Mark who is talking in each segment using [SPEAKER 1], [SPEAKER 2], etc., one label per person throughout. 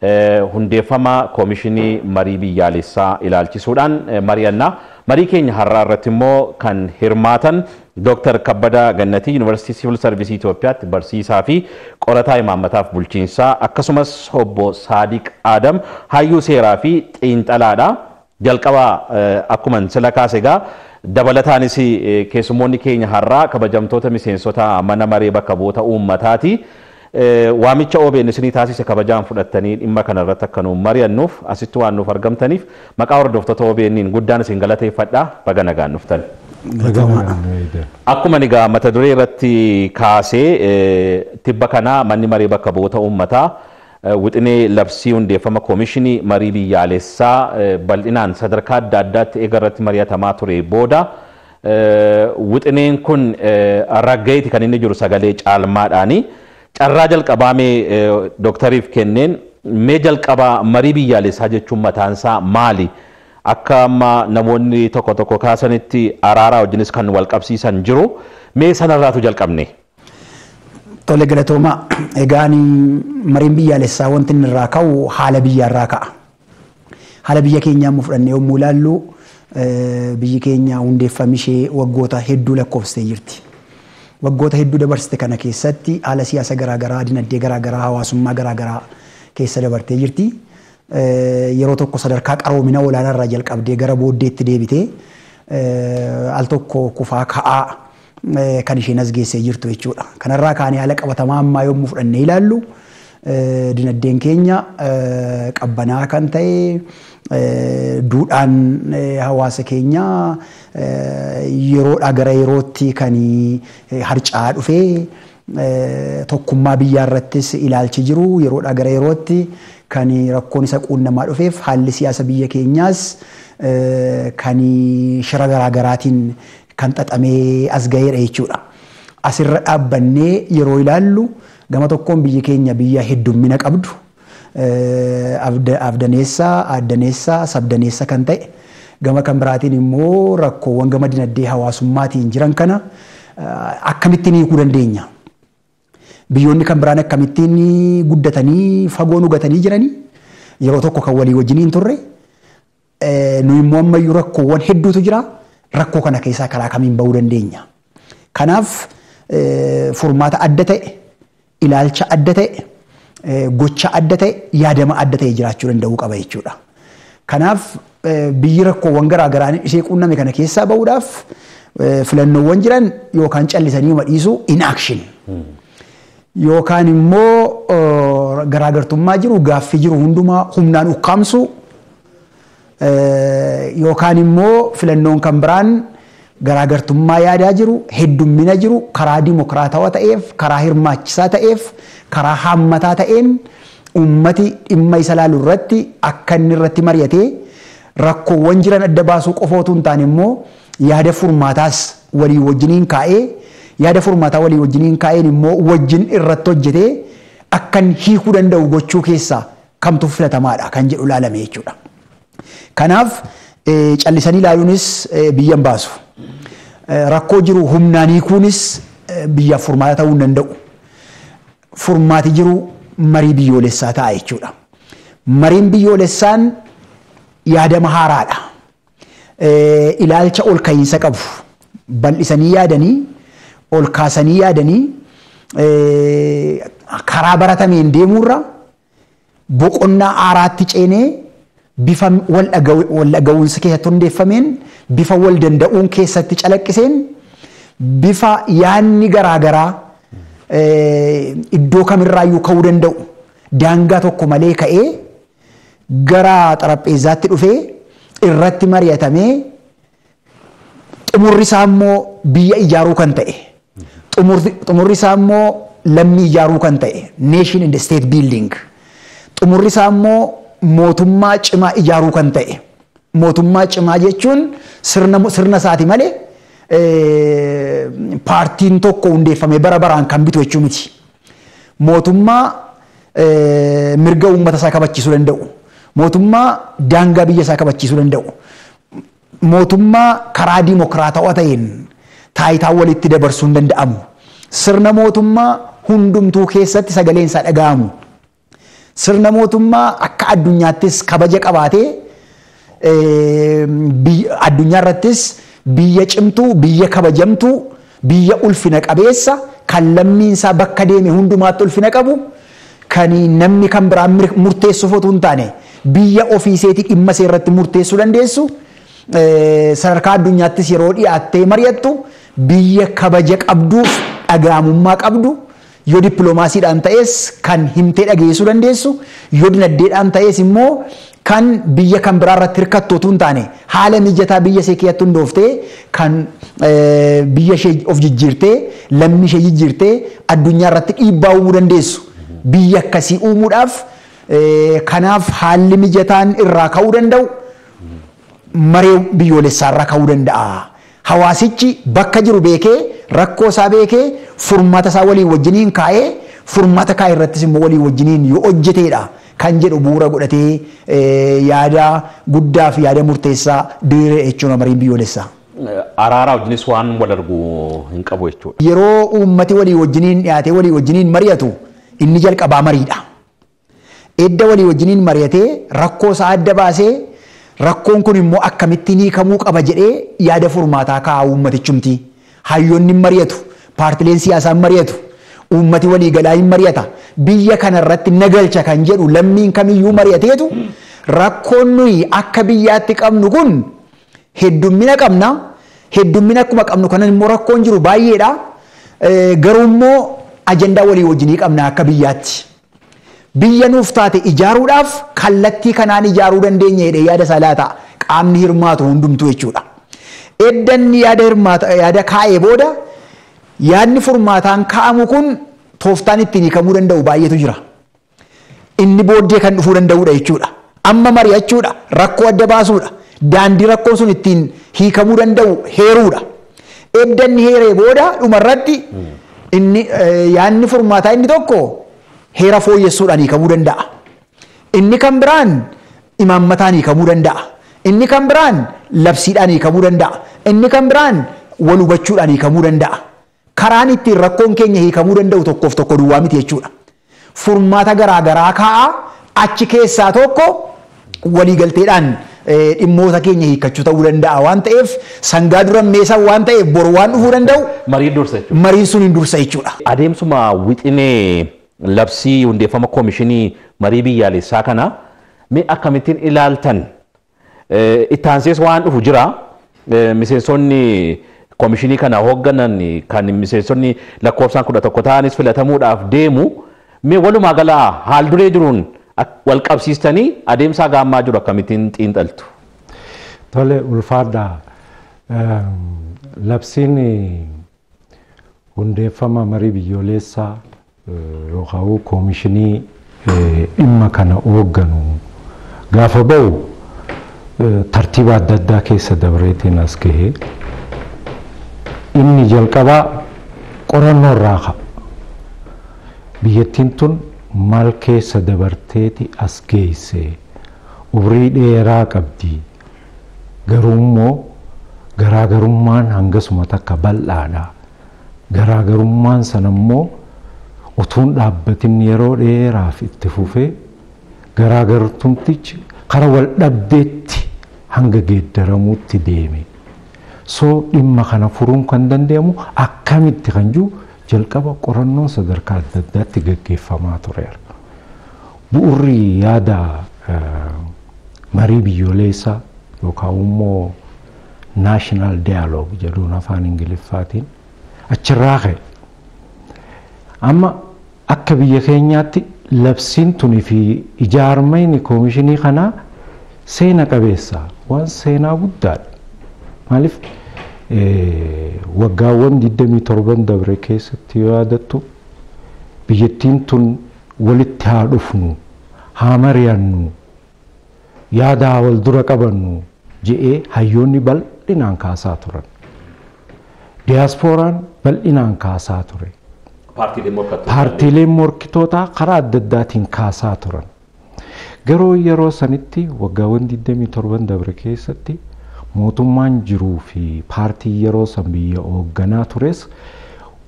[SPEAKER 1] Eh, hundeeffama koomishinii marii biyyaalessaa ilaalchisuudhaan eh, mari'annaa. Marii keenya har'aa irratti immoo kan hirmaatan Dr. Kabbadaa Gannatii yuuniversitii Siivil Sarvisii Itoophiyaatti barsiisaa fi qorataa imaammataaf bulchiinsaa akkasumas obbo sadiq Adam hayyuu seeraa fi xiinxalaadha. Jalqabaa eh, akkuma sila kaase egaa dabalataanis keessumoonni keenya har'aa kabajamtoota miseensota mana maree bakka bu'oota uummataati. waamicha OBN isinii taasise kabajaan fudhattanii dhimma kanarratti akka nuun mari'annuuf asitti waan nuuf argamtaniif maqaa hordoftoota OBNiin guddaan isin galateeffadha baga nagaan dhuftan. Akkuma ni mata duree irratti kaasee tibba kanaa manni marii bakka bu'oota uummataa wixinee labsii hundeeffama koomishinii marii biyyaalessaa bal'inaan sadarkaa adda addaatti eega irratti mari'atamaa ture booda wixineen kun raggeeti kan inni jiru sagalee caalmaadhaanii. carraa jalqabaamee dooktariif kenneen mee jalqabaa marii biyyaalessaa jechuun mataansaa maali? Akka amma namoonni tokko tokko kaasanitti araaraa wajjinis kan wal qabsiisan jiru. Mee sanarraatu jalqabne?
[SPEAKER 2] Tole galatoomaa egaan mariin biyyaalessaa wanti inni irraa ka'u haala biyyaarraa ka'a. Haala biyya keenyaa immoo fudhannee yommuu ilaallu biyyi keenya hundeeffamishee waggoota hedduu lakkoofsitee jirti. waggoota hedduu dabarsite kana keessatti haala siyaasa garaagaraa, dinagdee garaagaraa, hawaasummaa garaagaraa keessa dabartee jirti. Yeroo tokko sadarkaa qaroomina olaanaa irraa jalqabdee gara booddeetti deebitee al tokko kufaa ka'aa kan isheen as geessee jirtu jechuudha. Kanarraa kaanee haala qabatamaa ammaa yommuu fudhannee ilaallu Eh, dinagdeen keenya eh, qabbanaa kan ta'e. Eh, duudhaan hawaasa keenyaa yeroodhaa gara yerootti kan harca'aa dhufee tokkummaa biyyaa irrattis ilaalchi jiru yeroodhaa gara yerootti kan rakkoon isa quunnamaa dhufeef haalli siyaasa biyya keenyaas kan shira garaagaraatiin kan xaxamee as ga'eedha jechuudha. Asirra dhaabbannee yeroo ilaallu Gama tokkoon biyyi keenya biyya heddummina qabdu eh, abdaneessaa, addaneessaa, sabdaneessaa kan ta'e gama kan biraatiin immoo rakkoowwan gama dinagdee hawaasummaatiin jiran kana eh, akkamittiin hiikuu dandeenya? Biyyoonni kan biraan akkamittiin guddatanii fagoo nugatanii jiranii yeroo tokko kan walii wajjin hin turre eh, nu immoo ammayyuu rakkoowwan hedduutu jira rakkoo kana keessaa karaa kamiin bahuu dandeenya? Kanaaf furmaata adda ta'e ilaalcha adda ta'e eh, gocha adda ta'e yaadama adda ta'e jiraachuu danda'uu qaba jechuudha. Kanaaf eh, biyyi rakkoowwan garaagaraan ishee quunname kana keessaa bahuudhaaf eh, filannoowwan jiran yookaan callisanii madhiisuu in action hmm. yookaan immoo gartummaa jiru gaaffii jiru hundumaa humnaan ukkaamsuu yookaan immoo filannoon kan biraan. garaagartummaa yaadaa jiru, heddumina jiru, karaa dimokiraatawaa ta'eef, karaa hirmaachisaa ta'eef, karaa haammataa ta'een uummati dhimma isa laalu irratti akka inni irratti mari'atee rakkoowwan jiran adda baasuu qofa hin taane immoo yaada furmaataas walii wajjiniin kaa'ee yaada furmaataa walii wajjiniin kaa'een immoo wajjin irratti hojjetee akkan hiikuu danda'u gochuu keessaa kamtu filatamaadha kan jedhu laalame jechuudha. Kanaaf eh, callisanii ilaaluunis eh, biyyan baasu. Eh, rakkoo jiru humnaan hiikuunis eh, biyyaaf furmaata ta'uu hin danda'u. Furmaati jiru marii biyyoolessaa ta'a jechuudha. Mariin biyyoolessaan yaadama haaraadha. Eh, ilaalcha ol ka'iinsa qabu. Bal'isanii yaadanii ol kaasanii yaadanii karaa baratameen deemuurra boqonnaa haaraatti ceenee bifa wal dhaga'uunsa keessatti hundeeffameen bifa wal danda'uun keessatti calaqqiseen bifa yaanni garaagaraa eh, iddoo kamirraayyuu ka'uu danda'u daangaa tokko malee ka'ee garaa xarapheezaatti dhufee irratti mari'atamee xumurri isaa immoo biyya ijaaruu kan ta'e xumurri isaa immoo lammii ijaaruu kan ta'e neeshin in the state building xumurri isaa immoo mootummaa cimaa ijaaruu kan ta'e mootummaa cimaa jechuun sirna isaati malee paartiin tokko hundeeffamee bara baraan kan bitu jechuu miti. Mootummaa mirga uummata isaa kabachiisuu danda'u. Mootummaa daangaa biyya isaa kabachiisuu danda'u. Mootummaa karaa dimokiraatawaa ta'een taayitaa walitti dabarsuu hin danda'amu. Sirna mootummaa hundumtuu keessatti sagaleen isaa dhaga'amu. sirna mootummaa akka addunyaattis kabaja qabaatee addunyaa irrattis biyya cimtuu, biyya kabajamtuu, biyya ulfina qabeessa kan lammiin isaa bakka deeme hundumaatti ulfina qabu kan namni kan biraan murteessuuf otoo hin taane biyya ofiiseetii dhimma isee irratti murteessuu dandeessu sadarkaa addunyaattis yeroo dhiyaattee mari'attu biyya kabaja qabduuf dhagaamummaa qabdu. yoo dippiloomaasiidhaan ta'es kan himtee dhageessuu dandeessu yoo dinaddeedhaan ta'es immoo kan biyya kan biraa irratti hirkattu otoo hin taane haala mijataa biyya ishee keessatti hundooftee kan eh, biyya ishee of jijjiirtee lammii ishee jijjiirtee addunyaa irratti dhiibbaa uumuu dandeessu biyya akkasii uumuudhaaf eh, kanaaf haalli mijataan irraa ka'uu danda'u maree biyyoolessaa irraa ka'uu danda'a hawaasichi bakka jiru beekee. rakkoo isaa beekee furmaata isaa walii wajjiniin kaa'ee furmaata kaa'e irrattis immoo walii wajjiniin yoo hojjetedha kan jedhu bu'uura godhatee yaada guddaaf yaada murteessaa diriiree jechuun amariin biyyoolessaa.
[SPEAKER 1] Araaraa wajjinis waan wal argu hin qabu jechuudha.
[SPEAKER 2] Yeroo uummati walii wajjiniin dhiyaatee walii wajjiniin mari'atu inni jalqabaa mariidha. Edda walii wajjiniin mari'atee rakkoo isaa adda baasee rakkoon kun immoo akkamittiin hiikamuu qaba jedhee yaada furmaataa kaa'aa uummatichumti. hayyoonni mari'atu paartileen siyaasaan mari'atu uummati walii galaa hin mari'ata biyya kanarratti nagalcha kan jedhu lammiin kamiyyuu mari'ateetu rakkoon nuyi akka biyyaatti qabnu kun heddummina qabna heddummina akkuma qabnu kanan immoo rakkoon jiru baay'eedha garuummoo ajandaa walii wajjinii qabna akka biyyaatti. Biyya nuuf taate ijaaruudhaaf kallattii kanaan ijaaruu dandeenya hidhee yaada salaa ta'a qaamni hirmaatu hundumtuu jechuudha. Eddanni yaada hirmaata kaa'ee booda yaadni furmaataan kaa'amu kun tooftaan ittiin hiikamuu danda'u baay'eetu jira. Inni booddee kan dhufuu danda'udha jechuudha. Amma mari'achuudha, rakkoo adda baasuudha, daandii rakkoo sun ittiin hiikamuu danda'u heeruudha. Eddanni heeree booda dhumarratti inni eh, yaadni furmaataa inni tokko heera fooyyessuudhaan hiikamuu danda'a. Inni kan biraan imaammataan hiikamuu danda'a. Inni kan biraan labsiidhaan hiikamuu danda'a. Inni kan biraan wal hubachuudhaan hiikamuu danda'a. Karaan ittiin rakkoon keenya hiikamuu danda'u tokkoof tokko duwwaa miti jechuudha. Furmaata garaagaraa kaa'aa achi keessaa tokko waliigalteedhaan e, dhimmoota keenya hiikkachuu ta'uu danda'a waan ta'eef sangaa dura meesaan waan ta'eef bor waan dhufuu danda'u. Mariin dursa jechuudha. Mariin sun hin dursa jechuudha.
[SPEAKER 1] Adeemsuma wixinee labsii hundeeffama koomishinii marii biyyaalessaa kana mee akkamittiin ilaaltan? Eh, ittaansees waan dhufu jira. Eh, miseensonni koomishinii kana hoogganan kan miseensonni lakkoofsaan kudha tokko ta'anis filatamuudhaaf deemu walumaa galaa haal duree jiruun wal qabsiistanii adeemsaa gaammaa jiru akkamittiin xiinxaltu.
[SPEAKER 3] Tole ulfaadha. Ehm, labsiin hundeeffama marii biyyoolessaa yookaan eh, koomishinii dhimma kana hoogganu gaafa bahu tartiiba adda addaa keessa dabreetiin as gahee inni jalqabaa qorannoo irraa qaba. Biyyattiin tun maal keessa dabarteeti as geesse ubrii dheeraa qabdi garuu garaagarummaan hangasuma takka bal'aadha. Garaagarummaan sana ammoo utuun dhaabbatin yeroo dheeraaf itti fufee garaagartumtichi karaa wal dhabdeetti hanga geeddaramuutti deeme soo dhimma kana furuun kan danda'amu akkamitti kan jiru jalqaba qorannoon sadarkaa adda addaatti gaggeeffamaa tureera. Bu'urri yaada marii biyyoolessaa yookaan immoo naashinaal diyaaloog jedhuun afaan ingiliffaatiin achirraa ka'e. Amma akka biyya keenyaatti labsiin tuni fi ijaarmeen koomishinii kanaa seena qabeessa waan seenaa guddaadha. Maaliif waggaawwan 27 dabre keessatti yoo yaadattu biyyattiin tun walitti haa dhufnu haa mari'annu yaadaa wal dura qabannu je'ee hayyoonni bal'inaan kaasaa turan. Diyaaspooraan bal'inaan kaasaa ture.
[SPEAKER 1] Paartiileen
[SPEAKER 3] morkitootaa karaa adda addaatiin kaasaa turan. Garuu yeroo sanitti waggaa digdamii torban dabre keessatti mootummaan jiruu fi paartii yeroo san biyya hoogganaa tures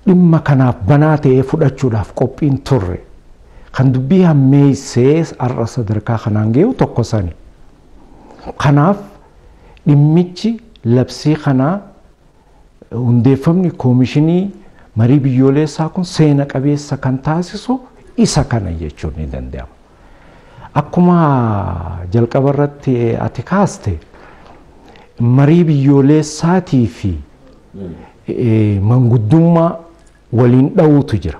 [SPEAKER 3] dhimma kanaaf banaa ta'ee fudhachuudhaaf qophiin turre. Kan dubbii hammeessee har'a sadarkaa kanaan ga'u tokko sani. Kanaaf dhimmichi labsii kanaa hundeeffamni koomishinii marii biyyoolessaa kun seena qabeessa kan taasisu isa kana jechuun ni danda'ama. Akkuma jalqaba irratti ati kaaste marii biyyoolessaatii fi hmm. e, manguddummaa waliin dha'uutu jira.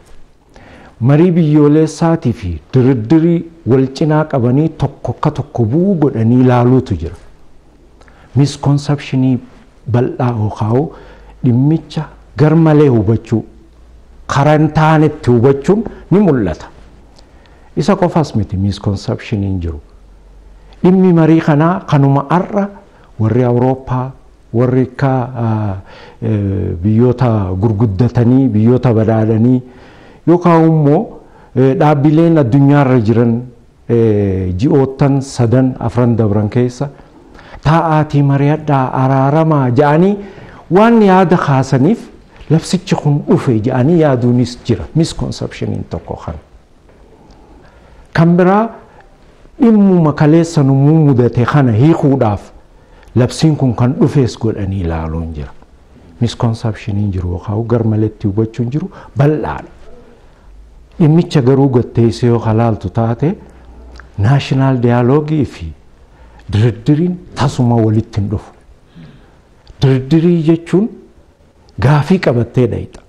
[SPEAKER 3] Marii biyyoolessaatii fi diriddirii wal cinaa qabanii tokko akka tokko bu'uu godhanii laaluutu jira. miskonsapshinii bal'aa yookaan dhimmicha garmalee hubachuu karaa hin taanetti hubachuun ni mul'ata. isa qofaas miti miiskonsepshiniin jiru dhimmi marii kanaa kanuma arra warri awurooppaa warri akka biyyoota gurguddatanii biyyoota badhaadhanii yookaan immoo dhaabbileen addunyaarra jiran ji'oottan sadan afran dabran keessa taa'aatii mari'adhaa araaramaa ja'anii waan yaada kaasaniif labsichi kun dhufe ja'anii yaaduunis jira miskonsepshiniin tokko kana. kan biraa dhimmuma kaleessa numuu mudate kana hiikuudhaaf labsiin kun kan dhufees godhanii ilaaloon jira. Miskoonsapshiniin jiru yookaan gar maletti hubachuun jiru bal'aadha. Dhimmicha garuu gatteessee yoo halaaltu taate naashinaal diyaaloogii fi diriddiriin tasuma walitti hin dhufu. Diriddirii jechuun gaafii qabattee dhayixa.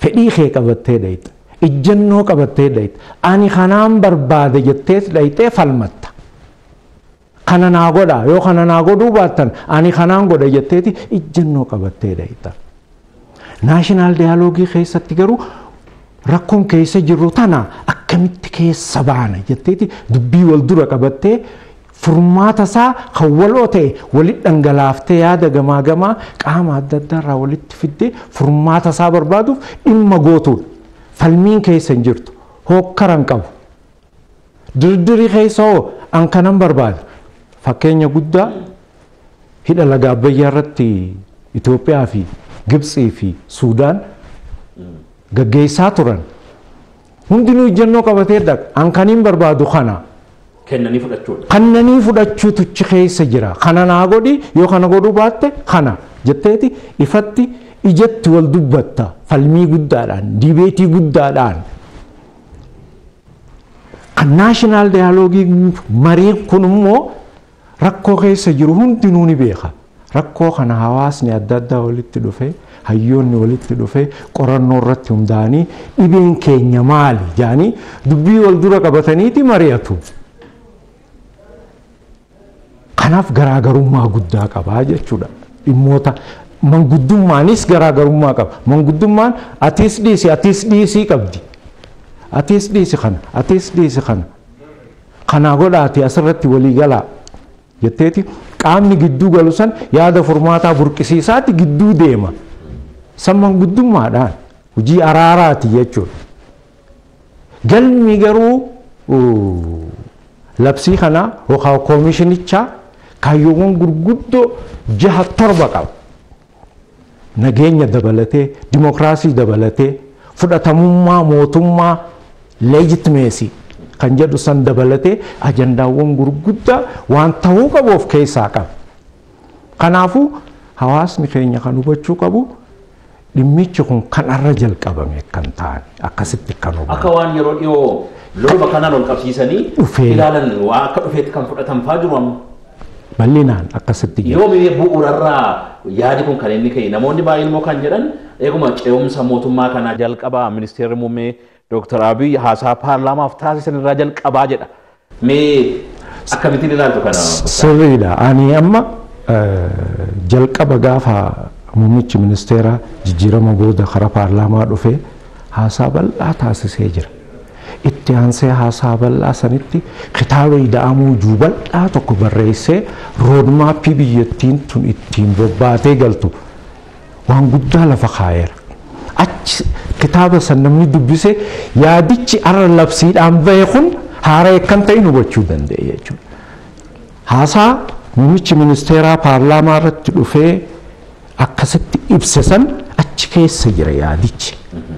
[SPEAKER 3] Fedhii kee qabattee dhayixa. ijjennoo qabattee dhayte ani kanaan barbaade jettees dhaytee falmatta. Kana naa godhaa yoo kana naa godhuu baattan ani kanaan godha jetteeti ijjennoo qabattee dhayta. Naashinaal Diyaaloogii keessatti garuu rakkoon keessa jirru tana akkamitti keessa baana jetteeti dubbii wal dura qabattee furmaata isaa kan waloo ta'e walitti dhangalaaftee yaada gamaa gamaa qaama adda addaa irraa walitti fiddee furmaata isaa barbaaduuf dhimma gootuudha. falmiin keessa hin jirtu hokkara hin qabu dirdirii keessa hoo an kanan barbaada fakkeenya guddaa hidha laga abbayyaa irratti Itoophiyaa fi Gibxii fi Suudaan gaggeessaa turan hundinuu ijjannoo qabatee dhaqa an kaniin barbaadu kana.
[SPEAKER 1] Kennanii fudhachuudha.
[SPEAKER 3] Kannanii fudhachuu tuchi keessa jira. Kana naa godhi yoo kana godhuu baatte kana jetteeti ifatti ijatti wal dubbatta falmii guddaadhaan dibeetii guddaadhaan kan naashinaal daayaloogii marii kun immoo rakkoo keessa jiru hundinuu ni beeka rakkoo kana hawaasni adda addaa walitti dhufe hayyoonni walitti dhufe qorannoo irratti hundaanii dhibeen keenya maali jaanii dubbii wal dura qabataniiti mari'atu. Kanaaf garaagarummaa guddaa qabaa jechuudha dhimmoota manguddumaanis garaagarummaa qaba. Manguddummaan atees dhiyeessi atees dhiyeessii qabdi. Atees dhiyeessi kana atees dhiyeessi kana. Kanaa godhaate asirratti walii galaa jetteeti qaamni gidduu galu san yaada furmaataa burqisiisaatti gidduu deema. San manguddummaadhaan hojii araaraati jechuudha. Galmi garuu labsii kanaa yookaan koomishinichaa kaayyoowwan gurguddoo jaha torba qaba. nageenya dabalatee dimookiraasii dabalatee fudhatamummaa mootummaa leejitimeesi kan jedhu san dabalatee ajandaawwan gurguddaa waan ta'uu qabu of keessaa qaba. Kanaafu hawaasni keenya kan hubachuu qabu dhimmichi kun kan arra jalqabame kan ta'an akkasitti kan hubamu.
[SPEAKER 1] Akka waan yeroo dhiyoo looma kanaan ol qabsiisanii ilaalan waa akka dhufeetti kan fudhatan fa'aa jiru amma.
[SPEAKER 3] bal'inaan akkasitti jira. Yoo biyya bu'uurarraa
[SPEAKER 1] yaadi kun kan inni ka'e namoonni baay'een immoo kan jedhan eeguma ce'umsa mootummaa kanaa jalqabaa ministeerri muummee Dr. Abiy haasaa paarlaamaaf taasisan irraa jalqabaa jedha. Mee akkamittiin ilaaltu kana?
[SPEAKER 3] Sirriidha. Ani amma jalqaba gaafa muummichi ministeera jijjiirama booda karaa paarlaamaa dhufee haasaa bal'aa taasisee jira. itti aansee haasaa bal'aa sanitti kitaaba ida'amuu juubal'aa tokko barreessee roodmaappii biyyattiin tun ittiin bobbaatee galtu waan guddaa lafa kaayeera. Achi kitaaba san namni dubbise yaadichi arra labsiidhaan bahe kun haaraa akkan ta'in hubachuu danda'e jechuudha. Haasaa namichi ministeeraa paarlaamaa irratti dhufee akkasitti ibse san achi keessa jira yaadichi.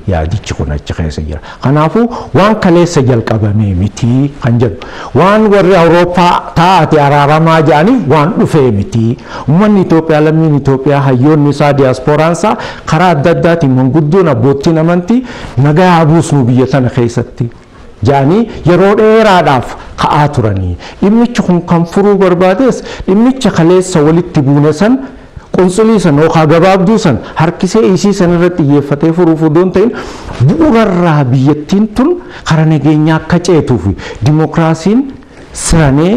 [SPEAKER 3] Yaadichi kun achi keessa jira. Kanaafuu waan kaleessa jalqabamee miti kan jedhu. Waan warri Awurooppaa taate araaramaa jedhanii waan dhufee miti. Uummanni Itoophiyaa lammiin Itoophiyaa hayyoonni isaa diyaaspooraan isaa karaa adda addaatiin manguddoon abboottiin amantii nagaa yaabuus nu biyya tana keessatti. jaanii yeroo dheeraadhaaf ka'aa turanii dhimmichi kun kan furuu barbaadees dhimmicha kaleessa walitti buune san qonsolii san yookaan gabaabduu san harkisee ishii san irratti xiyyeeffatee furuuf odoon ta'in bu'uurarraa biyyattiin tun karaa nageenya akka ceetuu fi siranee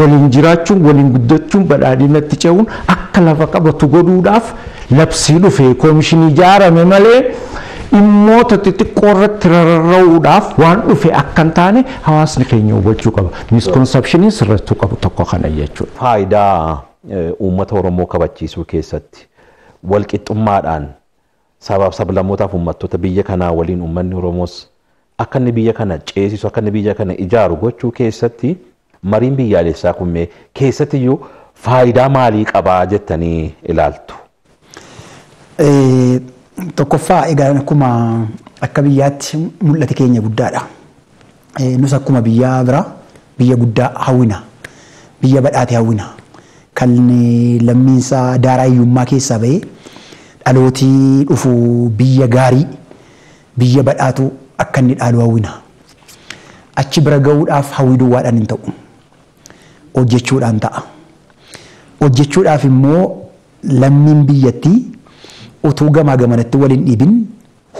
[SPEAKER 3] waliin jiraachuun waliin guddachuun badhaadhinatti ce'uun akka lafa qabatu goduudhaaf labsii dhufe koomishinii ijaarame malee dhimmoota xixiqqoo irratti rarra'uudhaaf waan dhufe akkan taane hawaasni keenya hubachuu qaba. Miskoonsepshinii sirrattuu qabu tokko kana jechuudha.
[SPEAKER 1] Faayidaa Eh, uummata Oromoo kabachiisuu keessatti walqixxummaadhaan sabaaf sablammootaaf uummattoota biyya kanaa waliin uummanni oromos akka inni biyya kana ceesisu akka biyya ijaaru gochuu keessatti mariin biyyaalessaa kunnee keessatti iyyuu faayidaa maalii qabaa jettanii ilaaltu?
[SPEAKER 2] Eh, tokkoffaa egaan akkuma akka biyyaatti mul'ate keenya guddaadha. Eh, nus akkuma biyya bira biyya guddaa hawwina. Biyya badhaate hawwina. kan lammiinsaa daaraa hiyyummaa keessaa bahee dhalootii dhufu biyya gaarii biyya badhaatu akka inni dhaalu hawwina. Achi bira gahuudhaaf hawwii duwwaadhaan hin ta'u. Hojjechuudhaan ta'a. Hojjechuudhaaf immoo lammiin biyyattii utuu gamaa gamanatti waliin dhibin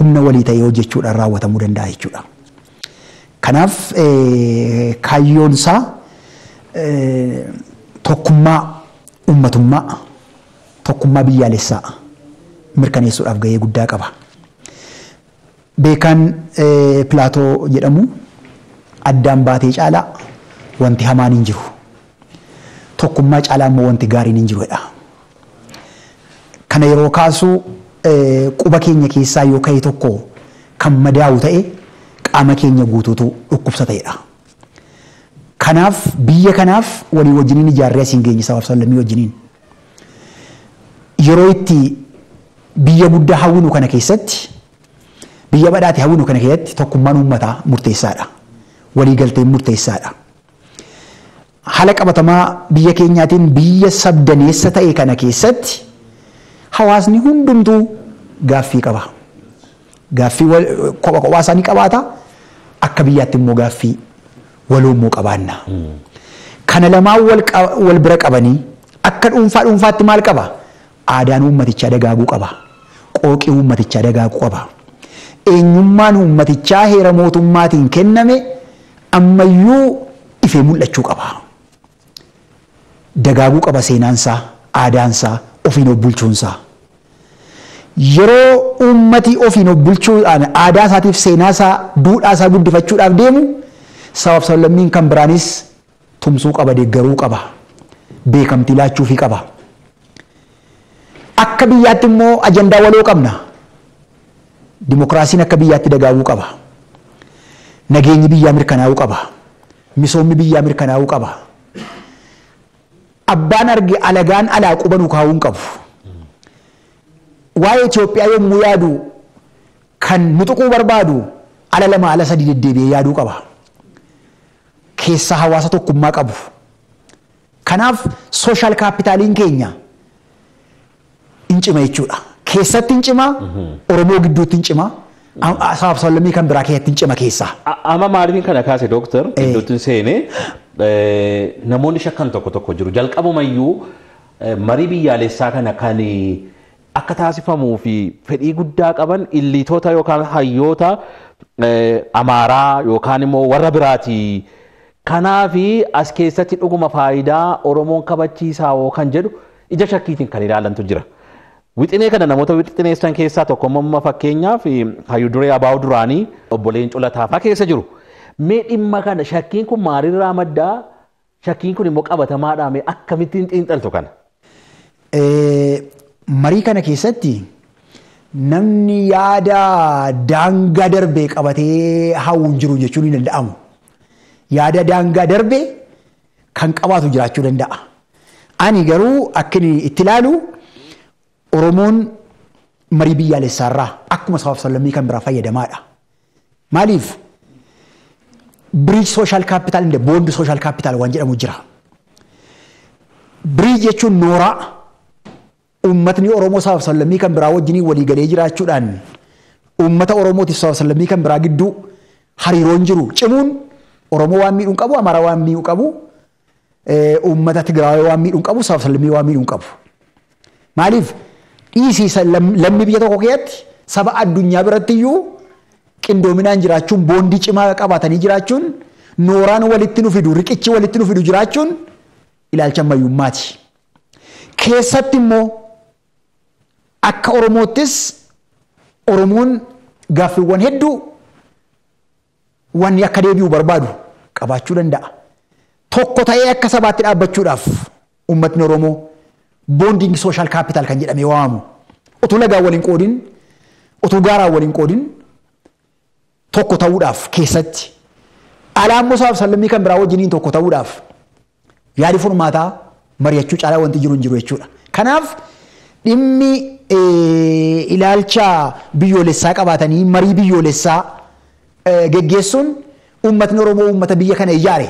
[SPEAKER 2] humna walii ta'ee hojjechuudhaan raawwatamuu danda'a jechuudha. Kanaaf eh, kaayyoon isaa eh, tokkummaa ummatummaa tokkummaa biyyaalessaa mirkaneessuudhaaf gahee guddaa qaba. Beekaan eh, Pilaatoo jedhamu addaan baatee caalaa wanti hamaan hin jiru. Tokkummaa caalaa immoo wanti gaariin hin jirudha. Kana yeroo kaasuu eh, quba keenya keessaa yoo ka'e tokko kan madaa'u ta'e qaama keenya guutuutu dhukkubsa ta'edha. Kanaaf biyya kanaaf walii wajjiniin ijaarree asiin geenyisaa fi sallammii wajjiniin. Yeroo itti biyya guddaa hawwinu kana keessatti biyya badhaate hawwinu kana keessatti tokkummaan uummataa murteessaadha. Waliigalteen murteessaadha. Haala qabatamaa biyya keenyaatiin biyya sabdaneessa ta'e kana keessatti hawaasni hundumtuu gaaffii qaba. Gaaffii kopha kophaa isaanii qabaata. Akka biyyaatti immoo gaaffii waloomoo qabaanna. Kana lamaan wal bira qabanii akka dhuunfaa dhuunfaatti maal qaba? Aadaan uummatichaa dagaaguu qaba. Qooqii uummatichaa dagaaguu qaba. Eenyummaan uummatichaa heera mootummaatiin kenname ammayyuu ifee mul'achuu qaba. Dagaaguu qaba seenaansaa, aadaansaa, ofiin of bulchuunsaa. Yeroo uummati ofiin of bulchuudhaan aadaa isaatiif isaa duudhaa isaa guddifachuudhaaf deemu Sabaaf sablammiin kan biraanis tumsuu qaba, deeggaruu qaba, beekamtii laachuufii qaba. Akka biyyaatti immoo ajandaa waloo qabna. Dimookiraasiin akka biyyaatti dagaaguu qaba. Nageenyi biyyaa mirkanaa'uu qaba. Misoomni biyyaa mirkanaa'uu qaba. Abbaan arge alagaan alaa qubanuu kaa'uun qabu. Waa'ee Itoophiyaa yommuu yaadu kan muxuquu barbaadu ala lama ala sadii deddeebi'ee yaaduu qaba. keessaa hawaasa tokkummaa qabu. Kanaaf sooshaal kaapitaaliin keenya hin cima jechuudha. Keessatti hin cima, Oromoo gidduutti hin cima. Sabaaf sablammii kan biraa keessatti hin cima keessaa.
[SPEAKER 1] Amma maaliin kana kaase dooktar gidduutti seenee namoonni shakkan tokko tokko jiru. Jalqabumayyuu marii biyyaalessaa kana kan akka taasifamuu fi fedhii guddaa qaban illitoota yookaan hayyoota amaaraa yookaan immoo warra biraatii Kanaafi as keessatti dhuguma faayidaa Oromoon kabachiisaa hoo kan jedhu ija shakkiitiin kan ilaalantu jira. Wixinee kana namoota wixineessan keessaa tokko mamma fakkeenyaaf eh, hayyuu duree abaa'uu duraanii obboleen colataafaa keessa jiru. kana shakkiin kun maalirraa maddaa? Shakkiin kun immoo qabatamaadhaa mee akkamittiin xiinxaltu kana?
[SPEAKER 2] Eh, marii kana keessatti namni yaada daangaa darbee qabatee hawwuun jiru jechuu ni danda'amu. yaada daangaa darbe kan qabaatu jiraachuu danda'a. Ani garuu akkini itti ilaalu Oromoon marii biyyaalessaarraa akkuma sabaaf sallammii kan biraa fayyadamaa fayyadamaadha. Maaliif? Biriij sooshaal kaapitaal hin boond sooshaal kaapitaal waan jedhamu jira. Biriij jechuun nooraa uummatni Oromoo sabaaf sallammii kan biraa wajjiniin walii galee jiraachuudhaan uummata Oromootiif sabaaf sallammii kan biraa gidduu hariiroon jiru cimuun Oromoo waan miidhuun qabu, Amaaraa waan miidhuu qabu, uummata Tigraawaa waan miidhuun qabu, Sab-Salmii waan miidhuun qabu. Maaliif dhiisii lammii biyya tokko keessatti saba addunyaa biratti iyyuu qindoominaan jiraachuun boondii cimaa qabaatanii jiraachuun nooraan walitti nu fidu riqichi walitti nu fidu jiraachuun ilaalcha mayyummaati. Keessatti immoo akka Oromoottis Oromoon gaaffiiwwan hedduu wanni akka deebi'u barbaadu. qabaachuu danda'a. Tokko ta'ee akka sabaatti dhaabbachuudhaaf uummatni Oromoo boondiingi sooshaal kaapitaal kan jedhamee waamamu utuu lagaan waliin qoodin utuu gaaraan waliin qoodin tokko ta'uudhaaf keessatti alaan mosaaf sallammii kan biraa wajjiniin tokko ta'uudhaaf yaadi furmaataa mari'achuu caalaa wanti jiru hin jiru jechuudha. Kanaaf dhimmi ilaalcha biyyoolessaa qabaatanii marii biyyoolessaa geggeessuun Uummatni Oromoo uummata biyya kana ijaare.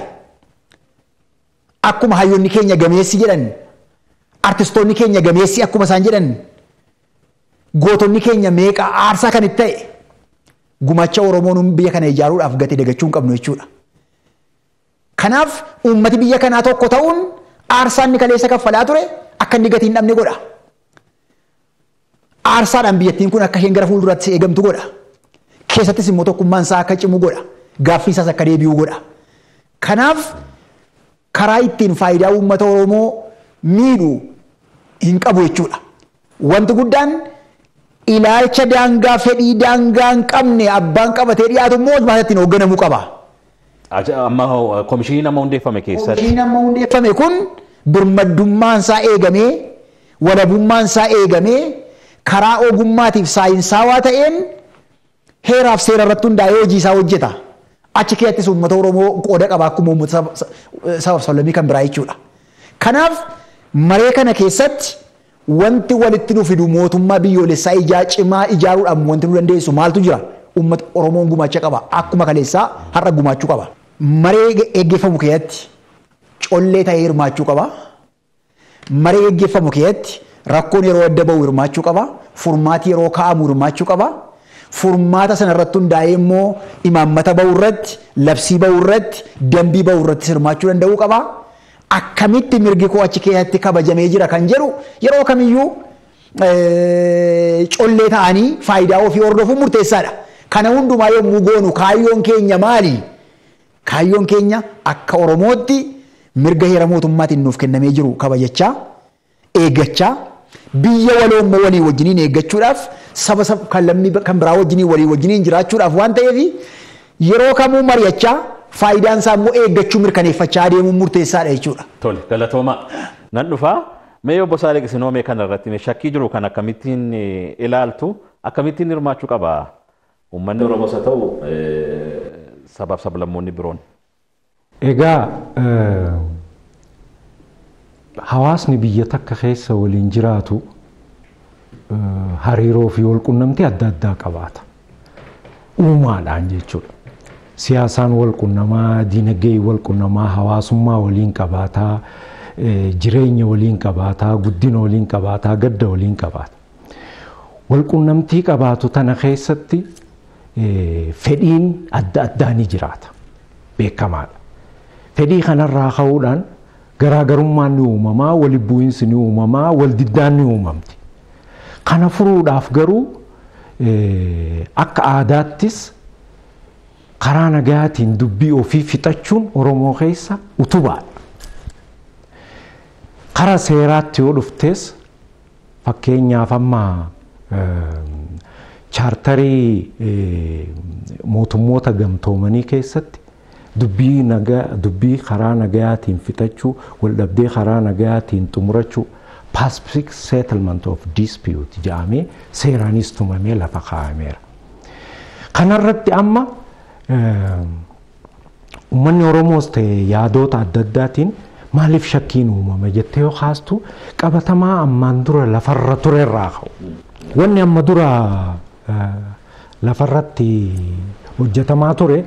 [SPEAKER 2] Akkuma hayyoonni keenya gameessi jedhan. Artistoonni keenya gameessi akkuma isaan jedhan. Gootonni keenya meeqa aarsaa kan itti ta'e. Gumacha Oromoon biyya kana ijaaruudhaaf gati dagachuun hin qabnu jechuudha. Kanaaf uummati biyya kanaa tokko ta'uun aarsaan ni kaleessa kaffalaa ture akka inni gatii hin dhabne godha. Aarsaadhaan biyyattiin kun akka isheen gara fuulduraatti eegamtu godha. Keessattis immoo tokkummaan isaa akka cimu godha. isaas akka deebi'u godha. Kanaaf karaa ittiin faayidaa uummata Oromoo miidhuu hin qabu jechuudha. Wanti guddaan ilaalcha daangaa fedhii daangaa hin qabne abbaan qabatee dhiyaatu immoo maal ittiin hoogganamuu qaba.
[SPEAKER 1] Amma uh, komishinii nama hundeeffame
[SPEAKER 2] nama hundeeffame kun birmaddummaan isaa eegamee walabummaa isaa eegamee karaa ogummaatiif saayinsaawaa ta'een heeraaf seera irratti hundaa'ee hojii isaa hojjeta. achi keessattis uummata Oromoo qooda qaba akkuma uummata saba sablamii kan biraa jechuudha. Kanaaf maree kana keessatti wanti walitti nu fidu mootummaa biyyoolessaa ijaa cimaa ijaaruudhaan wanti nu dandeessu maaltu jira? Uummata Oromoon gumacha qaba. Akkuma kaleessaa har'a gumaachuu qaba. Maree eeggeeffamu keessatti collee ta'ee hirmaachuu qaba. Maree eeggeeffamu keessatti rakkoon yeroo adda bahu hirmaachuu qaba. Furmaati yeroo kaa'amu hirmaachuu qaba. furmaata sanarratti hundaa'ee immoo imaammata bahuu irratti, labsii bahuu irratti, dambii bahuu irratti hirmaachuu danda'uu qaba. Akkamitti mirgi koo achi keessatti kabajamee jira kan jedhu yeroo kamiyyuu collee ta'anii faayidaa ofii hordofuun murteessaadha. Kana hundumaa yommuu goonu kaayyoon keenya maali? Kaayyoon keenya akka Oromootti mirga heera mootummaatiin nuuf kennamee jiru kabajachaa, eeggachaa biyya waloommoo walii wajjiniin eeggachuudhaaf saba kan lammii kan biraa wajjiniin walii wajjiniin jiraachuudhaaf waan ta'eef yeroo kamuu mari'achaa faayidaan isaa immoo eeggachuu mirkaneeffachaa adeemuun murteessaadha jechuudha.
[SPEAKER 1] Tole galatoomaa nan dhufaa mee obbo Saalek Sinoomee kanarratti shakkii jiru kan akkamittiin ilaaltu akkamittiin hirmaachuu qaba uummanni Oromoos haa ta'u sabaaf sablammoonni biroon.
[SPEAKER 3] Egaa hawaasni biyya takka keessa waliin jiraatu hariiroo fi walqunnamtii adda addaa qabaata. Uumaadhaan jechuudha. Siyaasaan walqunnamaa, wal walqunnamaa, hawaasummaa waliin qabaataa, jireenya waliin qabaataa, guddina waliin qabaataa, gadda waliin qabaata. Walqunnamtii qabaatu tana keessatti fedhiin adda addaa ni jiraata. Beekamaadha. Fedhii kanarraa ka'uudhaan Garaagarummaan ni uumamaa, walii bu'iinsi ni uumamaa, wal diddaan ni uumamti. Kana furuudhaaf garuu akka aadaattis karaa nagaatiin dubbii ofii fixachuun Oromoo keessa utubaadha. Karaa seeraatti yoo dhuftees fakkeenyaaf amma chaartarii mootummoota gamtoomanii keessatti dubbii nagaa dubbii karaa nagayaatiin fixachuu waldhabdee karaa nagayaatiin xumurachuu pacific settlement of dispute jedhamee seeraanis tumamee lafa kaa'ameera. Kanarratti amma uummanni Oromoos ta'e yaadoota adda addaatiin maaliif shakkiin uumame jettee yoo kaastu qabatamaa ammaan dura lafarra turerraa ka'u. Wanni amma dura lafarratti hojjetamaa ture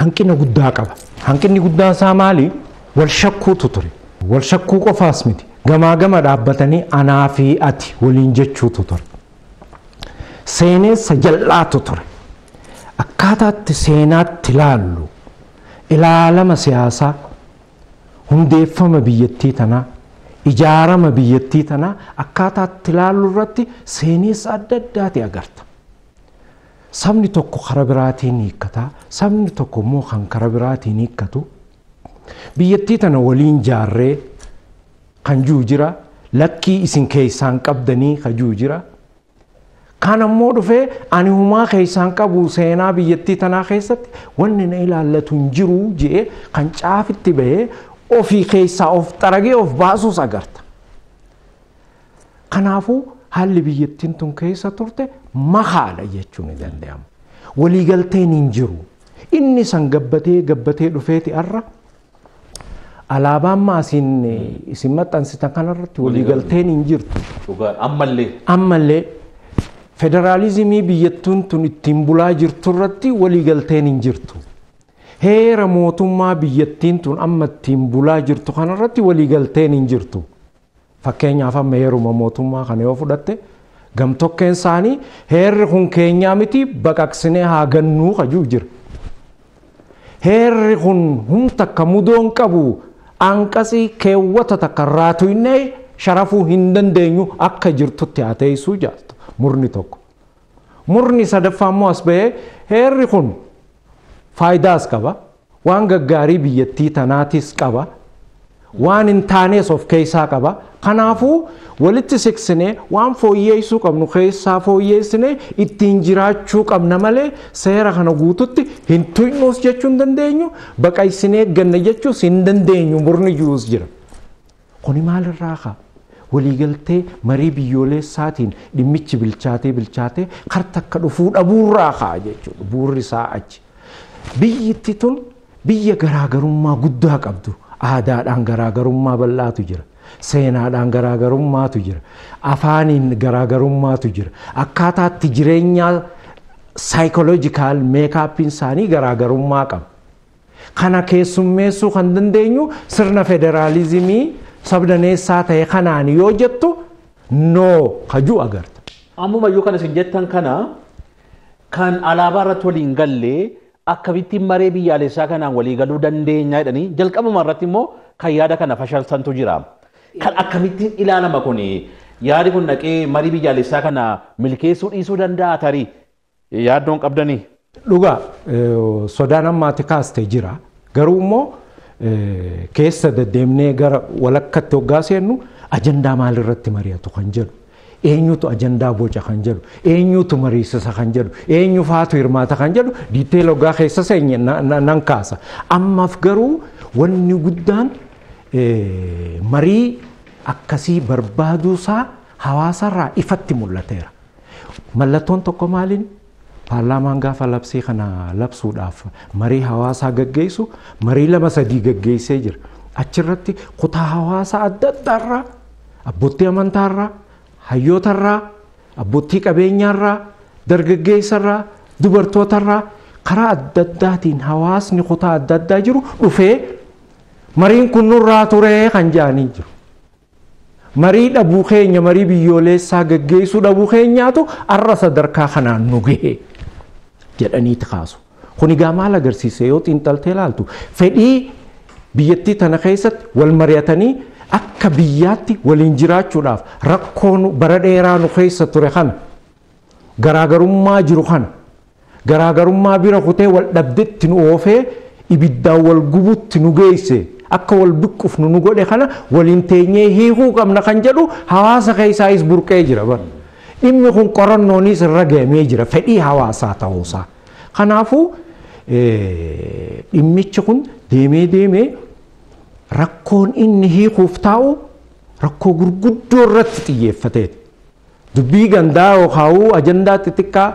[SPEAKER 3] hanqina guddaa qaba. Hanqinni guddaan isaa maali? Wal shakkuutu ture. Wal shakkuu qofaas miti. Gamaa gama dhaabbatanii anaa fi ati waliin jechuutu ture. Seenessa jal'aatu ture. Akkaataatti seenaatti ilaallu ilaalama siyaasaa hundeeffama biyyattii tanaa ijaarama biyyattii tanaa akkaataatti ilaallu irratti seenessa adda addaati agarta. sabni tokko karaa biraatiin hiikkata sabni tokko immoo kan karaa biraatiin hikatu biyyattii tana waliin jaarree kan juu jira lakkii isin keessaan qabdanii kan juu jira kaan ammoo dhufee ani humaa keessaan qabu seenaa biyyatii tanaa keessatti wanni na ilaallatu hin jiruu je'ee kan caafitti bahee ofii keessaa of xaragee of baasuus agarta kanaafuu haalli biyyattiin tun keessa turte mahaadha jechuun ni danda'ama. Waliigalteen hin jiru. Inni san gabbatee gabbatee dhufeeti arra alaabaan maasiin isin maxxansitan kanarratti waliigalteen hin jirtu. Ammallee. Ammallee. Federaalizimii biyyattuun tun ittiin bulaa jirturratti waliigalteen hin jirtu. Heera mootummaa biyyattiin tun amma ittiin bulaa jirtu kanarratti waliigalteen hin jirtu. Fakkeenyaaf amma heeruma mootummaa kan yoo fudhatte gamtokkeen isaanii heerri kun keenyaa miti baqaqsinee haa gannuu kajuu jira. Heerri kun humna akka mudoon qabu anqasii keewwata takka raatu innee sharafuu hin dandeenyu akka jirtutti haa teessuu jaaltu murni tokko. Murni sadaffaa immoo as bahee heerri kun faayidaas qaba waan gaggaarii biyyattii tanaatis qaba. waan hin taanees of keessaa qaba kanaafuu walitti siksinee waan fooyyeessuu qabnu keessaa fooyyeessinee ittiin jiraachuu qabna malee seera kana guututti hin tuynuus jechuu hin dandeenyu baqaysinee ganna jechuus hin dandeenyu murni jiruus jira. Kuni maalirraa kaa waliigaltee marii biyyoolessaatiin dhimmichi bilchaate bilchaate karta akka dhufuu dhabuurraa kaa jechuudha buurri isaa achi biyyitti tun biyya garaagarummaa guddaa qabdu. aadaadhaan garaagarummaa bal'aatu jira. Seenaadhaan garaagarummaatu jira. Afaaniin garaagarummaatu jira. Akkaataa itti jireenyaa saayikoloojikaal meekaappiin isaanii garaagarummaa qaba. Kana keessummeessuu kan dandeenyu sirna federaalizimii sabdaneessaa ta'e kanaan yoo jettu noo kajuu agarta.
[SPEAKER 1] Ammumayyuu kan isin jettan kana kan alaabaa irratti waliin gallee akkamittiin maree biyyaalessaa kanaan walii galuu dandeenya jedhanii jalqabuma irratti immoo kan yaada kana fashalsantu jira. Kan akkamittiin ilaalama kuni yaadi kun naqee marii biyyaalessaa kana milkeessuu dhiisuu danda'a tarii yaaddoon qabdanii. Dhugaa
[SPEAKER 3] sodaan ammaati kaastee jira garuu immoo keessa deddeemnee gara walakkaatti hoggaa seennu ajandaa maalirratti mari'atu kan jedhu eenyutu ajandaa boca kan jedhu eenyutu mariisisa kan jedhu eenyufaatu hirmaata kan jedhu diiteelogaa keessa seenye nan kaasa ammaaf garuu wanni guddaan eh, marii akkasii barbaaduusaa hawaasarraa ifatti mul'ateera mallattoon tokko maaliin paarlaamaan gaafa labsii kana labsuudhaaf marii hawaasaa gaggeessu marii lama sadii gaggeessee jira achirratti kutaa hawaasaa adda addaarraa abbootti amantaarraa hayyootarraa abbootii qabeenyaarraa dargaggeessarraa dubartootarraa karaa adda addaatiin hawaasni kutaa adda addaa jiru dhufee mariin kun nurraa turee kan jedhanii jiru. Marii dhabuu keenya marii biyyoolessaa gaggeessuu dhabuu keenyaatu arra sadarkaa kanaan nu gahee jedhaniiti kaasu. Kun egaa maal agarsiisa yoo xiinxaltee ilaaltu fedhii biyyattii tana keessatti wal mari'atanii akka biyyaatti waliin jiraachuudhaaf rakkoo bara dheeraa nu keessa ture kana garaagarummaa jiru kana garaagarummaa bira kutee wal dhabdetti nu oofee ibiddaan wal gubutti nu geesse akka wal biqqufnu nu godhe kana waliin teenyee hiikuu qabna kan jedhu hawaasa keessaa is burqee jira bara dhimmi kun qorannoonis irra ga'amee jira fedhii hawaasaa ta'uusaa kanaafu dhimmichi kun deemee deemee rakkoon inni hiikuuf taa'u rakkoo gurguddoo irratti xiyyeeffateedha. Dubbii gandaa yookaan ajandaa xixiqqaa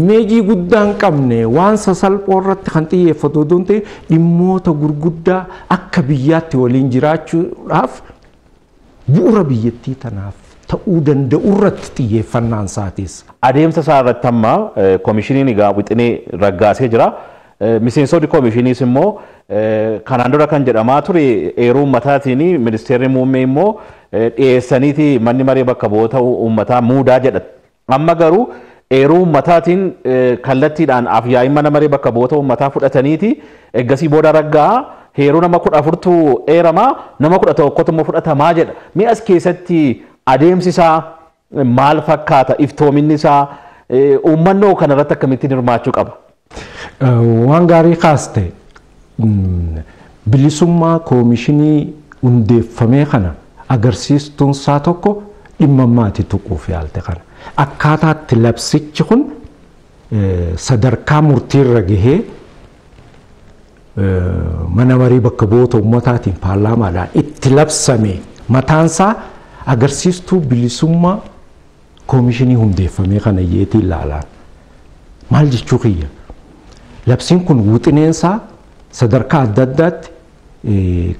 [SPEAKER 3] imeejii guddaa hin qabne waan sasalphoo irratti kan xiyyeeffatu oduun ta'e dhimmoota gurguddaa akka biyyaatti waliin jiraachuudhaaf bu'uura biyyattii tanaaf ta'uu danda'u irratti xiyyeeffannaan isaa teessa.
[SPEAKER 1] Adeemsa isaa irratti ammaa koomishiniin egaa wixinee raggaasee jira. Miseensota Koomishiiniis immoo kanaan dura kan jedhamaa ture eeruu uummataatiin ministeerri muummee immoo dhiyeessaniiti manni maree bakka bu'oota uummataa muudaa jedhan. Amma garuu eeruu uummataatiin kallattiidhaan afyaa'in mana maree bakka bu'oota uummataa fudhataniiti eggasii booda raggaa heeruu nama kudha afurtu eeramaa nama kudha tokkotu immoo fudhatamaa jedha. Mee as keessatti adeemsi isaa maal fakkaata iftoominni isaa uummannoo kanarratti akkamittiin hirmaachuu qaba?
[SPEAKER 3] Waan gaarii kaaste bilisummaa koomishinii hundeeffamee kana agarsiistuun isaa tokko dhimmammaati tuquuf yaalte kana. Akkaataatti labsichi kun sadarkaa murtiirra gahee mana marii bakka bu'oota uummataatiin paarlaamaadhaan itti labsame mataansaa agarsiistuu bilisummaa koomishinii hundeeffamee kana yeetii ilaalaan maal jechuu kiyya? labsiin kun wixineensaa sadarkaa adda addaatti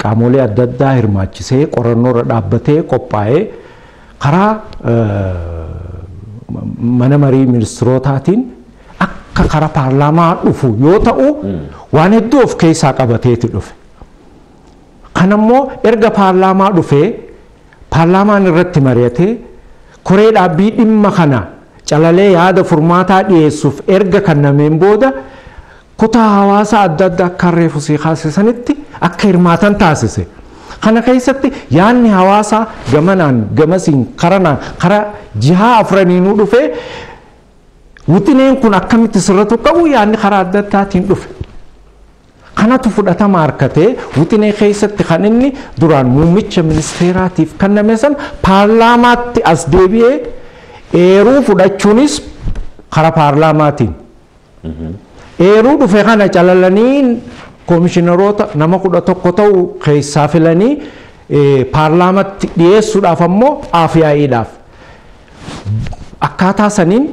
[SPEAKER 3] qaamolee adda addaa hirmaachisee qorannoorra dhaabbatee qophaa'ee karaa mana marii ministirootaatiin akka kara paarlaamaa dhufu yoo ta'u waan hedduu of keessaa qabateeti dhufe. Kanammoo erga paarlaamaa dhufee paarlaamaan irratti mari'atee koree dhaabbii dhimma kana calalee yaada furmaataa dhiyeessuuf erga kannameen booda. kutaa hawaasa adda addaa akka harree fusii kaasisanitti akka hirmaatan taasise. Kana keessatti yaadni hawaasa gamanaan gamasiin karanaan kara jihaa afraniinuu dhufee wixineen kun akkamitti sirratu qabu yaadni karaa adda addaatiin dhufe. Kanatu fudhatama harkatee wixinee keessatti kan inni duraan muummicha ministeeraatiif kenname sana paarlaamaatti as deebi'ee eeruu fudhachuunis kara paarlaamaatiin. Mhm. eruu dhufe kana calalaniin koomishinaroota nama kudha tokko ta'u keessaa filanii e, paarlaamatti dhiyeessuudhaaf ammoo afyaa'iidhaaf akkaataa saniin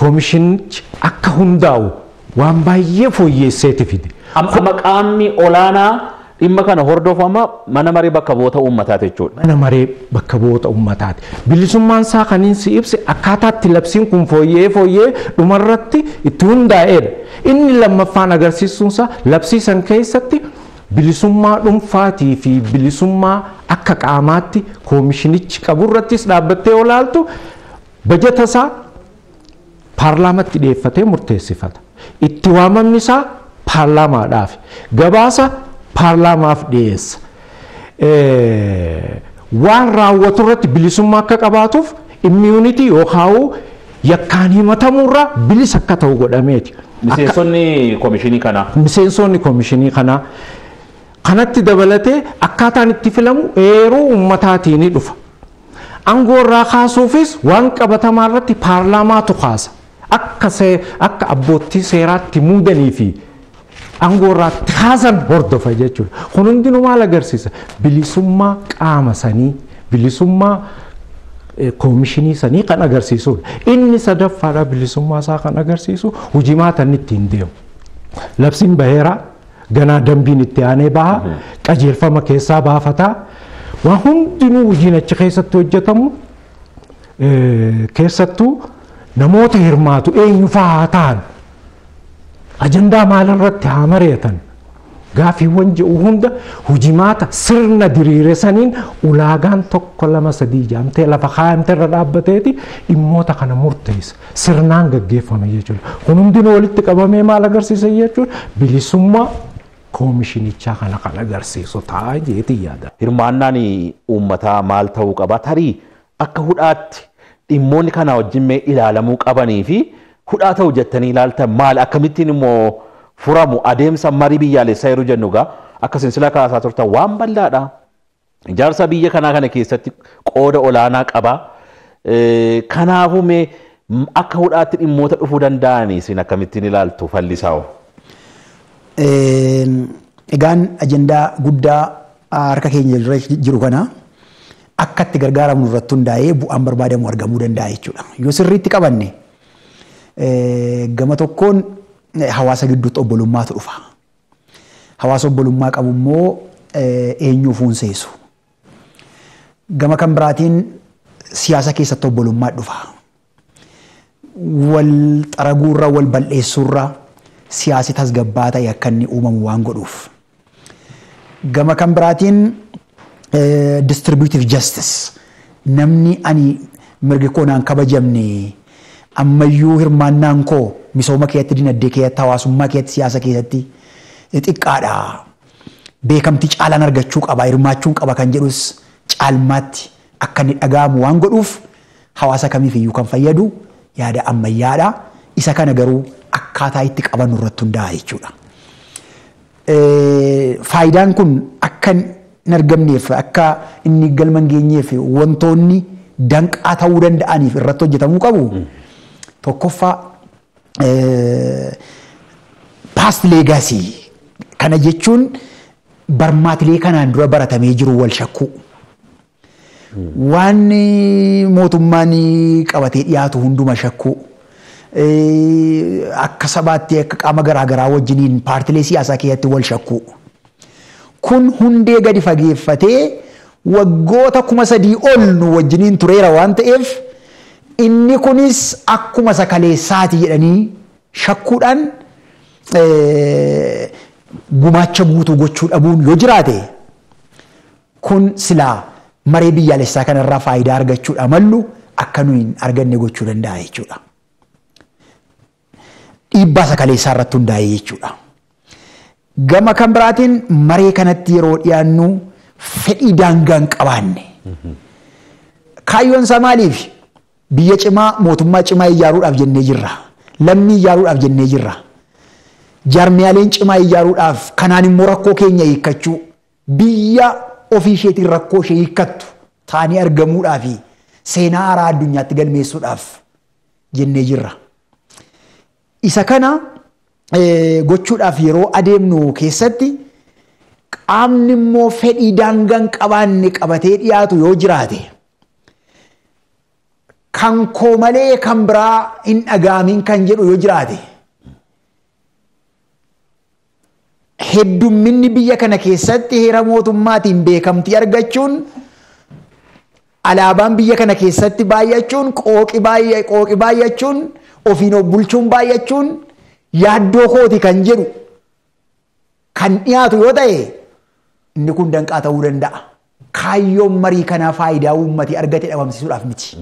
[SPEAKER 3] koomishinichi akka hundaa'u waan baay'ee fooyyeesseeti fide.
[SPEAKER 1] Amma qaamni olaanaa dhimma kana hordofama mana marii bakka bu'oota uummataati jechuudha.
[SPEAKER 3] Mana marii bakka bu'oota uummataati. Bilisummaan isaa kan inni si akkaataa itti labsiin kun fooyyee fooyyee dhumarratti itti hundaa'edha. Inni lammaffaan agarsiisuun isaa labsiisan keessatti bilisummaa dhuunfaatii fi bilisummaa akka qaamaatti koomishinichi qaburrattis dhaabbattee olaaltu bajata isaa paarlaamatti dhiyeeffatee murteessifata. Itti waamamni isaa paarlaamaadhaaf gabaasa paarlaamaa maaf Waan raawwatu irratti bilisummaa akka qabaatuuf immuunitii yookaan yakkaan himatamuu irraa bilis akka ta'u godhameeti. Miseensonni komishinii kanaa. Miseensonni komishinii kanaa. Kanatti dabalatee akkaataan itti filamu heeruu uummataatii ni dhufa. irraa kaasuufis waan qabatamaa irratti paarlaamaatu kaasa. Akka abboottii seeraatti muudanii fi Angoorraa kaasan hordofaa jechuudha. Kun hundinuu maal agarsiisa? Bilisummaa qaama sanii, bilisummaa koomishinii sanii kan agarsiisudha. Inni sadaffaadhaa bilisummaa isaa kan agarsiisu hujii maataan ittiin deemu. Labsiin baheeraa ganaa dambiin itti aanee baha, qajeelfama keessaa baafataa. Waan hundinuu hojiin achi keessatti hojjetamu keessattuu namoota hirmaatu eenyufaa haa ta'an. ajandaa maalirratti haamarreetan gaaffiiwwan jiru hunda hujimaata sirna diriire saniin ulaagaan tokko lama sadii ijaamtee lafa kaayamtee irra dhaabbateeti dhimmoota kana murteessa sirnaan gaggeeffame jechuudha kun hundinuu walitti qabamee maal agarsiisa jechuudha
[SPEAKER 1] bilisummaa koomishinichaa kana kan agarsiisu ta'a jeeti yaada. Hirmaannaan uummataa maal ta'uu qaba tarii akka hudhaatti dhimmoonni kana wajjin mee ilaalamuu qabanii fi hudhaa ta'u jettanii ilaaltan maal akkamittiin immoo furamu adeemsa marii biyyaalessaa yeroo jennu gaa akka silsilaa kaasaa turtan waan bal'aadha. Ijaarsa biyya kanaa kana keessatti qooda olaanaa qaba. Kanaafuu mee akka hudhaatti dhimmoota dhufuu danda'anii isin akkamittiin ilaaltu fallisaa'u?
[SPEAKER 2] Egaan ajandaa guddaa harka keenya jiru kana akka itti gargaaramnu irratti hundaa'ee bu'aan barbaadamu argamuu danda'a jechuudha. Yoo sirriitti qabanne gama tokkoon eh, hawaasa gidduutti obbolummaatu dhufa. Hawaasa obbolummaa qabu immoo eh, eenyuu Gama kan biraatiin siyaasa keessatti obbolummaa dhufa. Wal xaraguurra wal bal'eessuurra siyaasi tasgabbaa ta'e akka uumamu waan godhuuf. Gama kan biraatiin eh, distributive justice namni ani mirgi koonaan kabajamne. ammayyuu hirmaannaan koo misooma keessatti, dinagdee keessatti, hawaasummaa keessatti, siyaasa keessatti xixiqqaadha. Beekamtii caalaan argachuu qaba, hirmaachuun qaba kan jedhus caalmaatti akka inni dhaga'amu waan godhuuf hawaasa kamiifiyyuu kan fayyadu yaada ammayyaadha. Isa kana garuu akkaataa itti qabannu irratti hundaa'a jechuudha. Faayidaan kun akka hin argamneef, akka inni galma geenyeef wantoonni danqaa ta'uu danda'aniif irratti hojjetamuu qabu. Hmm. tokkoffaa eh, paast leegaasii kana jechuun barmaatilee kanaan dura baratamee jiru wal shakkuu. Waan mootummaan qabatee dhiyaatu hunduma shakkuu. Eh, akka sabaatti akka qaama garaagaraa wajjiniin paartilee siyaasaa keessatti wal shakkuu. Kun hundee gadi fageeffatee waggoota kuma sadii wajjiniin tureera waan ta'eef. inni kunis akkuma sakaleessaati jedhanii shakkuudhaan gumaacha buutuu gochuu dhabuun yoo jiraate kun silaa maree biyyaalessaa kanarraa faayidaa argachuudha mallu akka nu hin arganne gochuu danda'a jechuudha. Dhiibbaa sakaleessaa irratti jechuudha. Gama kan biraatiin maree kanatti yeroo dhiyaannu fedhii daangaan qabaanne. Mhm. Kaayyoon maaliif biyya cimaa mootummaa cimaa ijaaruudhaaf jennee jirra. Lammii ijaaruudhaaf jennee jirra. Jaarmiyaaleen cimaa ijaaruudhaaf kanaan immoo rakkoo keenya hiikkachuu biyya ofii isheetiin rakkoo ishee hiikkattu taanii argamuudhaaf fi seenaa haaraa addunyaatti galmeessuudhaaf jennee jirra. Isa kana gochuudhaaf yeroo adeemnu keessatti qaamni immoo fedhii daangaan qabaanne qabatee dhiyaatu yoo jiraate. kan koo malee kan biraa hin dhagaamiin kan jedhu yoo jiraate heddumminni biyya kana keessatti heera mootummaatiin beekamtii argachuun alaabaan biyya kana keessatti baayyachuun qooqi baayyachuun ofiin of bulchuun baay'achuun yaaddoo kooti kan jedhu kan dhiyaatu yoo ta'e inni kun danqaa ta'uu danda'a. Kaayyoon marii kanaa faayidaa uummatii argate dhabamsiisuudhaaf miti.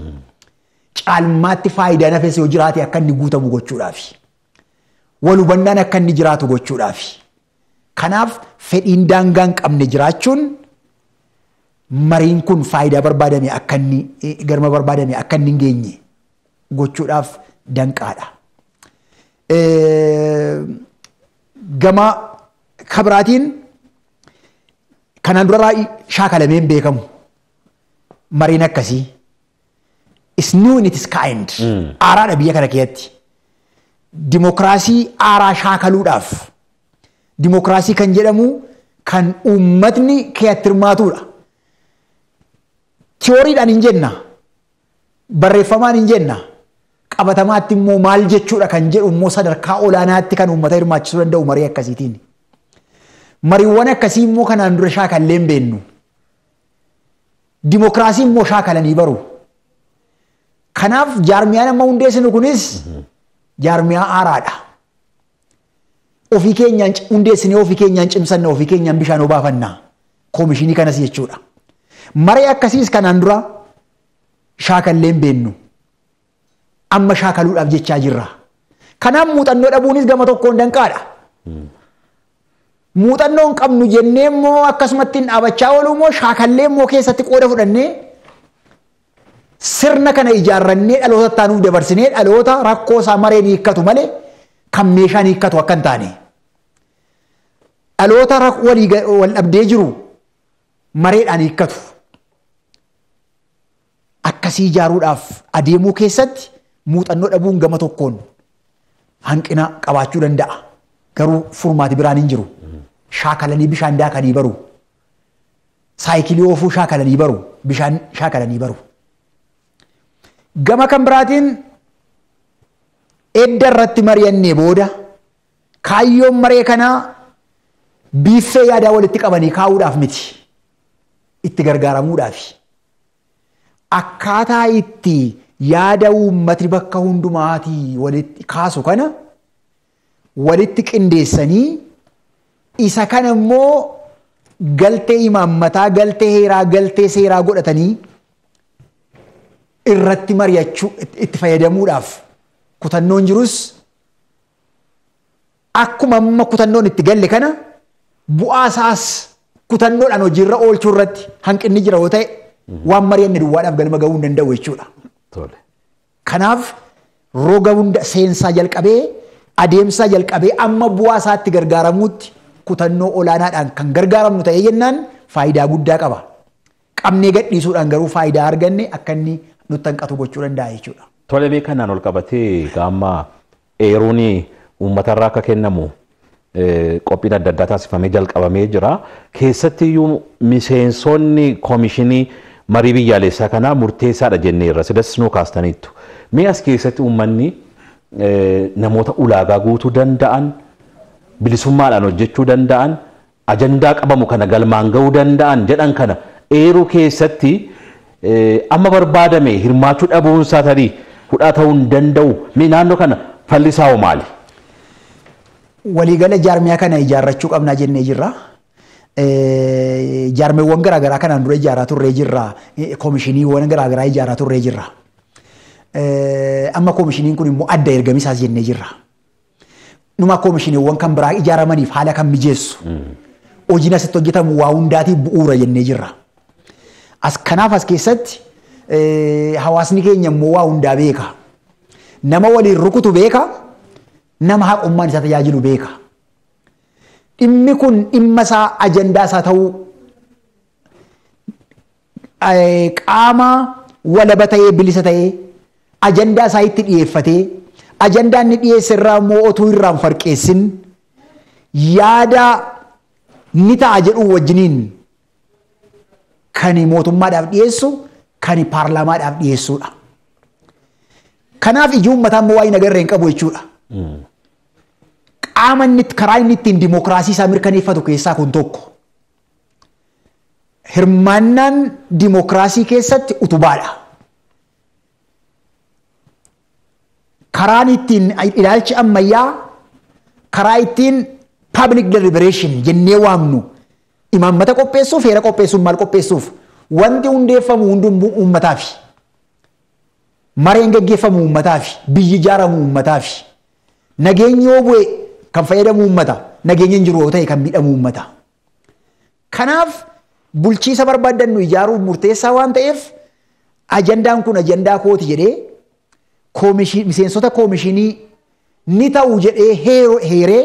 [SPEAKER 2] caalmaatti faayidaa hafees yoo jiraate akka inni guutamu gochuudhaafi. Wal akka inni jiraatu gochuudhaafi. Kanaaf fedhiin daangaa hin qabne jiraachuun mariin kun faayidaa barbaadamee akka inni e, garma barbaadame akka inni hin geenye gochuudhaaf e, kabraatiin kanaan duraraa shaakalameen beekamu mariin akkasii. is new in its kind. Hmm. Aaraadha biyya kana keessatti. Dimookiraasii aaraa shaakaluudhaaf. Dimookiraasii kan jedhamu kan uummatni keessatti hirmaatudha. Tiyooriidhaan hin jenna. Barreeffamaan hin jenna. Qabatamaatti immoo maal jechuudha kan jedhu immoo sadarkaa olaanaatti kan uummata hirmaachisuu danda'u marii akkasiitiin. Mariiwwan akkasii immoo kanaan dura shaakallee hin beennu. Dimookiraasii immoo shaakalanii baru. Kanaaf jaarmiyaan amma hundeessinu kunis jaarmiyaa haaraadha. Ofii keenyaan hundeessinee ofii keenyaan cimsanna ofii keenyaan bishaan obaafanna koomishinii kanas jechuudha. Maree akkasiis kanaan dura shaakalleen beennu amma shaakaluudhaaf jechaa jirra. Kanaaf muuxannoo dhabuunis gama tokkoon danqaadha. Muuxannoo hin qabnu jennee immoo akkasumatti hin dhaabachaa oolu immoo shaakallee immoo keessatti qooda fudhannee. sirna kana ijaarrannee dhaloota nuuf dabarsinee dhaloota rakkoo isaa maree ni hiikkatu malee kan meeshaa ni hiikkatu akka taane. Dhaloota wal dhabdee jiru mareedhaan hiikkatu. Akkasii ijaaruudhaaf adeemuu keessatti muuxannoo dhabuun gama tokkoon hanqina qabaachuu danda'a. Garuu furmaati biraan hin jiru. Shaakalanii bishaan daakanii baru. Saayikilii ofuu shaakalanii baru. Bishaan shaakalanii baru. gama kan biraatiin edda irratti mari'annee booda kaayyoon maree kanaa biiffee yaadaa walitti qabanii kaa'uudhaaf miti itti gargaaramuudhaafi. Akkaataa itti yaada uummati bakka hundumaatii walitti kaasu kana walitti qindeessanii isa kan immoo galtee imaammataa, galtee heeraa, galtee seeraa godhatanii irratti mari'achuu itti fayyadamuudhaaf kutannoon jirus akkuma amma kutannoon itti galle kana bu'aa isaas kutannoodhaan hojiirra oolchuu irratti hanqinni jira yoo ta'e mhm. waan mari'anne duwwaadhaaf galma gahuu danda'u jechuudha. Kanaaf roga hunda seensaa jalqabee adeemsaa jalqabee amma bu'aa isaatti gargaaramuutti kutannoo olaanaadhaan kan gargaaramnu ta'ee jennaan faayidaa guddaa qaba. Qabnee gadhiisuudhaan garuu faayidaa arganne akka inni nutti hanqatu gochuu danda'a jechuudha.
[SPEAKER 1] Tole beekanaan ol qabatee akka kennamu qophiin adda addaa taasifamee jalqabamee jira. Keessatti iyyuu miseensonni koomishinii marii kanaa jennee irra Mee as keessatti uummanni namoota ulaagaa guutuu danda'an bilisummaadhaan hojjechuu danda'an ajandaa qabamu kana galmaan ga'uu danda'an jedhan kana eeruu keessatti amma barbaadame hirmaachuu dhabuun isaa tarii hudhaa ta'uun danda'u danda'u naannoo kana fallisaa maali?
[SPEAKER 2] Waliigala jaarmiyaa kana ijaarrachuu qabnaa jennee jirra. Jaarmeewwan garaagaraa kanaan dura ijaaraa turree jirra. Koomishiniiwwan garaagaraa ijaaraa turree jirra. Amma komishiniin kun immoo adda ergamisaas jennee jirra. Numa komishiniiwwan kan biraa ijaaramaniif haala kan mijeessu. Hojiin asitti hojjetamu waa hundaatiif bu'uura jennee jirra. As kanaaf as keessatti hawaasni keenya immoo waa hundaa beeka. Nama waliin rukutu beeka. Nama haqummaan isaa tajaajilu beeka. Dhimmi kun dhimma isaa ajandaa isaa ta'uu qaama walaba ta'ee bilisa ta'ee ajandaa isaa itti dhiyeeffatee ajandaa inni dhiyeesse irraa immoo otuu irraan farqeessin yaada ni ta'a jedhu wajjiniin kan mootummaadhaaf dhiyeessu kan paarlaamaadhaaf dhiyeessudha. Kanaaf iyyuu uummataa immoo waa'ee nagarree hin qabu jechuudha. Qaama karaa inni ittiin dimookiraasii isaa mirkaneeffatu keessaa kun tokko. Hirmaannaan dimookiraasii keessatti utubaadha. Karaan ittiin ilaalchi ammayyaa karaa ittiin public deliberation jennee waamnu. imaammata qopheessuuf heera qopheessuuf maal qopheessuuf wanti hundeeffamu hundumuu ummataaf. mareen gaggeeffamu ummataaf biyyi ijaaramu ummataaf nageenyi yoo kan fayyadamu uummata nageenya hin jiru yoo ta'e kan miidhamu uummata. Kanaaf bulchiisa barbaadannu ijaaruuf murteessaa waan ta'eef ajandaan kun ajandaa kooti jedhee miseensota koomishinii ni ta'u jedhee heeree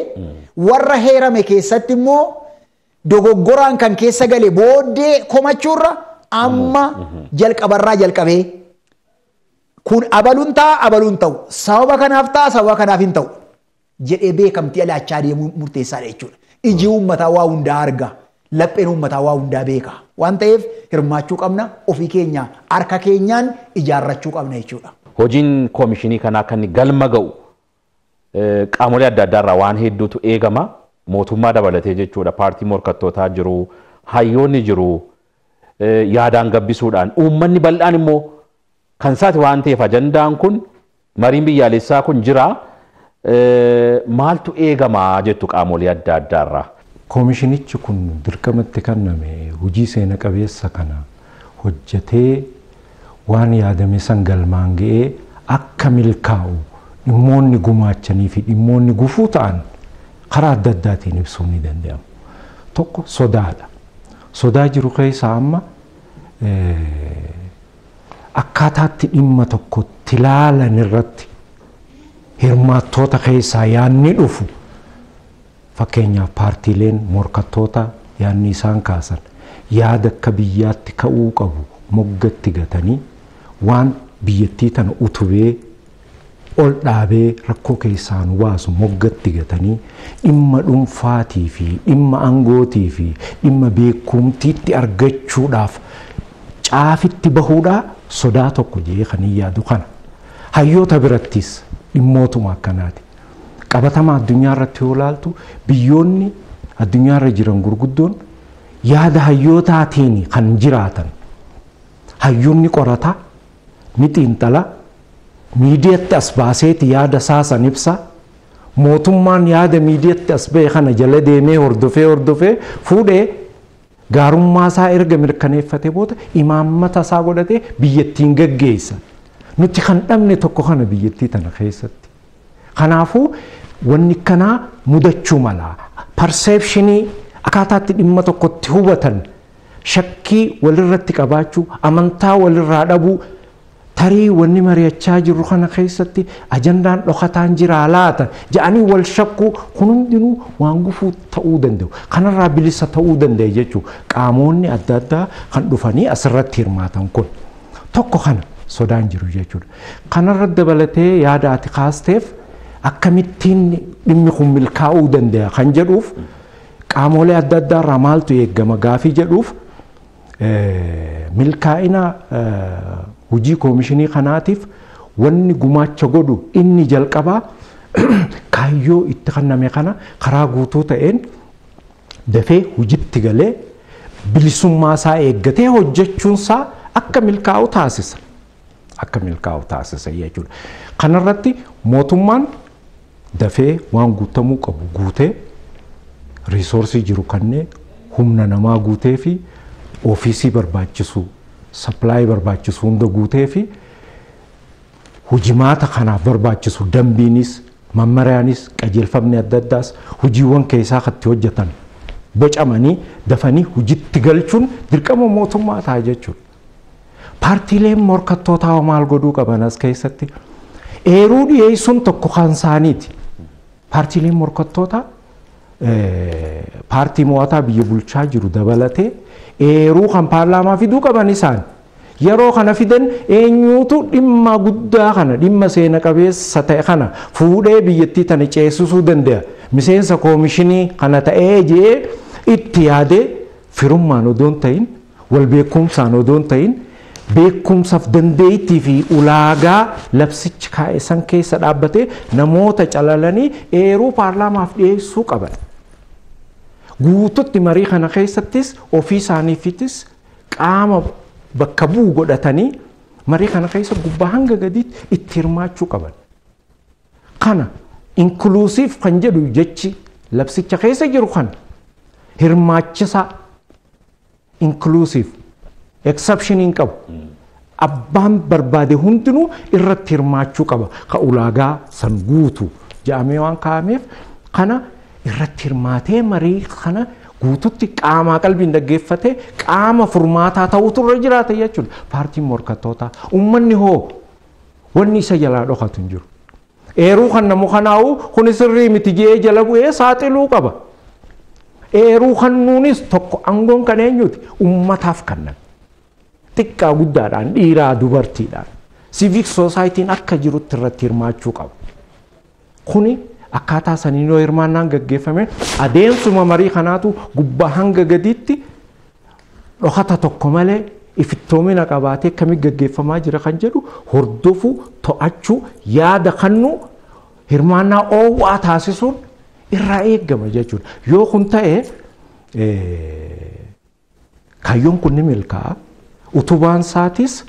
[SPEAKER 2] warra heerame keessatti immoo. dogoggoraan kan keessa galee booddee komachuurra amma jalqabarraa jalqabee kun abaluun ta'a abaluun ta'u sababa kanaaf ta'a sababa kanaaf hin ta'u jedhee beekamtii alaachaa deemuu murteessaadha jechuudha. Iji uummataa waa hundaa arga. Lapheen uummataa waa hundaa beeka. Waan ta'eef hirmaachuu qabna ofii keenya harka keenyaan ijaarrachuu qabna jechuudha.
[SPEAKER 1] Hojiin koomishinii kanaa kan galma ga'u qaamolee adda addaarraa waan hedduutu eegama. mootummaa dabalatee jechuudha paartii morkattootaa jiru hayyoonni jiru yaadaan gabbisuudhaan uummanni bal'aan immoo kan isaati waan ta'eef ajandaan kun mariin biyyaalessaa kun jira maaltu eegamaa jettu qaamolee adda addaarraa.
[SPEAKER 3] Koomishinichi kun dirqamatti kenname hojii seena qabeessa kana hojjetee waan yaadame san galmaan ga'ee akka milkaa'u dhimmoonni gumaachanii fi dhimmoonni gufuu ta'an karaa adda addaatiin ibsuun ni danda'amu. Tokko sodaadha. Sodaa jiru keessaa amma akkaataatti dhimma tokkotti ilaalan irratti hirmaattoota keessaa yaanni dhufu fakkeenyaaf paartiileen morkattoota yaanni isaan kaasan yaada akka biyyaatti ka'uu qabu moggatti gatanii waan biyyattii tana utubee ol dhaabee rakkoo keessaan waasu moggatti gatanii dhimma dhuunfaatii fi dhimma angootii fi dhimma beekumtiitti argachuudhaaf caafitti bahuudhaa sodaa tokko jee kan hin yaadu kana. Hayyoota birattis dhimmootuma akkanaati. Qabatama addunyaa irratti yoo ilaaltu biyyoonni addunyaa irra jiran gurguddoon yaada taateen kan jiraatan hayyoonni qorataa ni xiinxalaa. miidiyaatti as baaseeti yaada saasan ibsa mootummaan yaada miidiyaatti as ba'e kana jala deemee hordofee hordofee fuudhee gaarummaa isaa erga mirkaneeffate booda imaammata isaa godhatee biyyattiin gaggeessa nuti kan dhabne tokko kana biyyattii tana keessatti kanaafuu wanni kanaa mudachuu mala parseepshinii akkaataatti dhimma tokkotti hubatan shakkii walirratti qabaachuu amantaa walirraa dhabuu tarii wanni mari'achaa jirru kana keessatti ajandaan dhokataan jiraa laata ja'anii wal shakkuu kun hundinuu waan gufuu ta'uu danda'u kanarraa bilisa ta'uu danda'e jechuudha qaamoonni adda addaa kan dhufanii asirratti hirmaatan kun tokko kana sodaan jiru jechuudha kanarra dabalatee yaada ati kaasteef akkamittiin dhimmi kun milkaa'uu danda'a kan jedhuuf qaamolee adda addaarraa maaltu eeggama gaafii jedhuuf milkaa'ina hojii koomishinii kanaatiif wanni gumaacha godhu inni jalqabaa kaayyoo itti kanname kana karaa guutuu ta'een dafee hojiitti galee bilisummaa isaa eeggatee hojjechuun isaa akka milkaa'u taasisa. Akka milkaa'u taasisa jechuudha. Kanarratti mootummaan dafee waan guutamuu qabu guutee riisoorsii jiru kanneen humna namaa guutee fi ofiisii barbaachisu sappilaayii barbaachisu hunda guutee fi hujimaata kanaaf barbaachisu dambiinis mammaraanis qajeelfamni adda addaas hojiiwwan keessaa katti hojjetan bocamanii dafanii hojitti galchuun dirqama mootummaa ta'a jechuudha. Paartiileen morkattootaa maal godhuu qaban as keessatti eeruu dhiyeessuun tokko kan isaaniiti. Paartiileen morkattootaa paartii mo'ataa biyya bulchaa jiru dabalatee eeruu kan paarlaamaa fiduu qaban isaan yeroo kana fidan eenyuutu dhimma guddaa kana dhimma seena qabeessa ta'e kana fuudhee biyyattii tana ceesisuu danda'a miseensa koomishinii kana ta'ee jee itti yaadee firummaan odoon ta'in walbeekumsaan odoon ta'in beekumsaaf dandeettii fi ulaagaa labsichi kaa'e san keessa dhaabbatee namoota calalanii eeruu paarlaamaaf dhiyeessuu qaban. guututti marii kana keessattis ofii isaaniifittis qaama bakka bu'u godhatanii marii kana keessa gubbaa hanga gadiitti itti hirmaachuu qaban. Kana inkuluusiif kan jedhu jechi labsicha keessa jiru kan hirmaachisaa inkuluusiif eksepshiniin qabu. Abbaan barbaade hundinuu irratti hirmaachuu qaba. Ka ulaagaa san guutu jedhamee waan kaa'ameef kana irratti hirmaatee marii kana guututti qaamaa qalbiin dhaggeeffate qaama furmaataa ta'utu irra jiraate jechuudha. Paartiin morkattootaa uummanni hoo wanni isa jalaa dhokatu hin jiru. Eeruu kan namu kanaa'u kun sirrii miti jee jala bu'ee saaxiluu qaba. Eeruu kan nuunis tokko aangoon kan eenyuuti uummataaf kannan xiqqaa guddaadhaan dhiiraa dubartiidhaan siviik soosaayitiin akka jirutti irratti hirmaachuu qabu. Kuni akkaataa saniin yoo hirmaannaan gaggeeffame adeemsuma marii kanaatu gubbaa hanga gadiitti dhokata tokko malee ifittoomina qabaatee akkamii gaggeeffamaa jira kan jedhu hordofuu to'achuu yaada kannuu hirmaannaa oowwaa taasisuun irraa eeggama jechuudha yoo kun ta'e kaayyoon kun ni milkaa'a utubaan saatis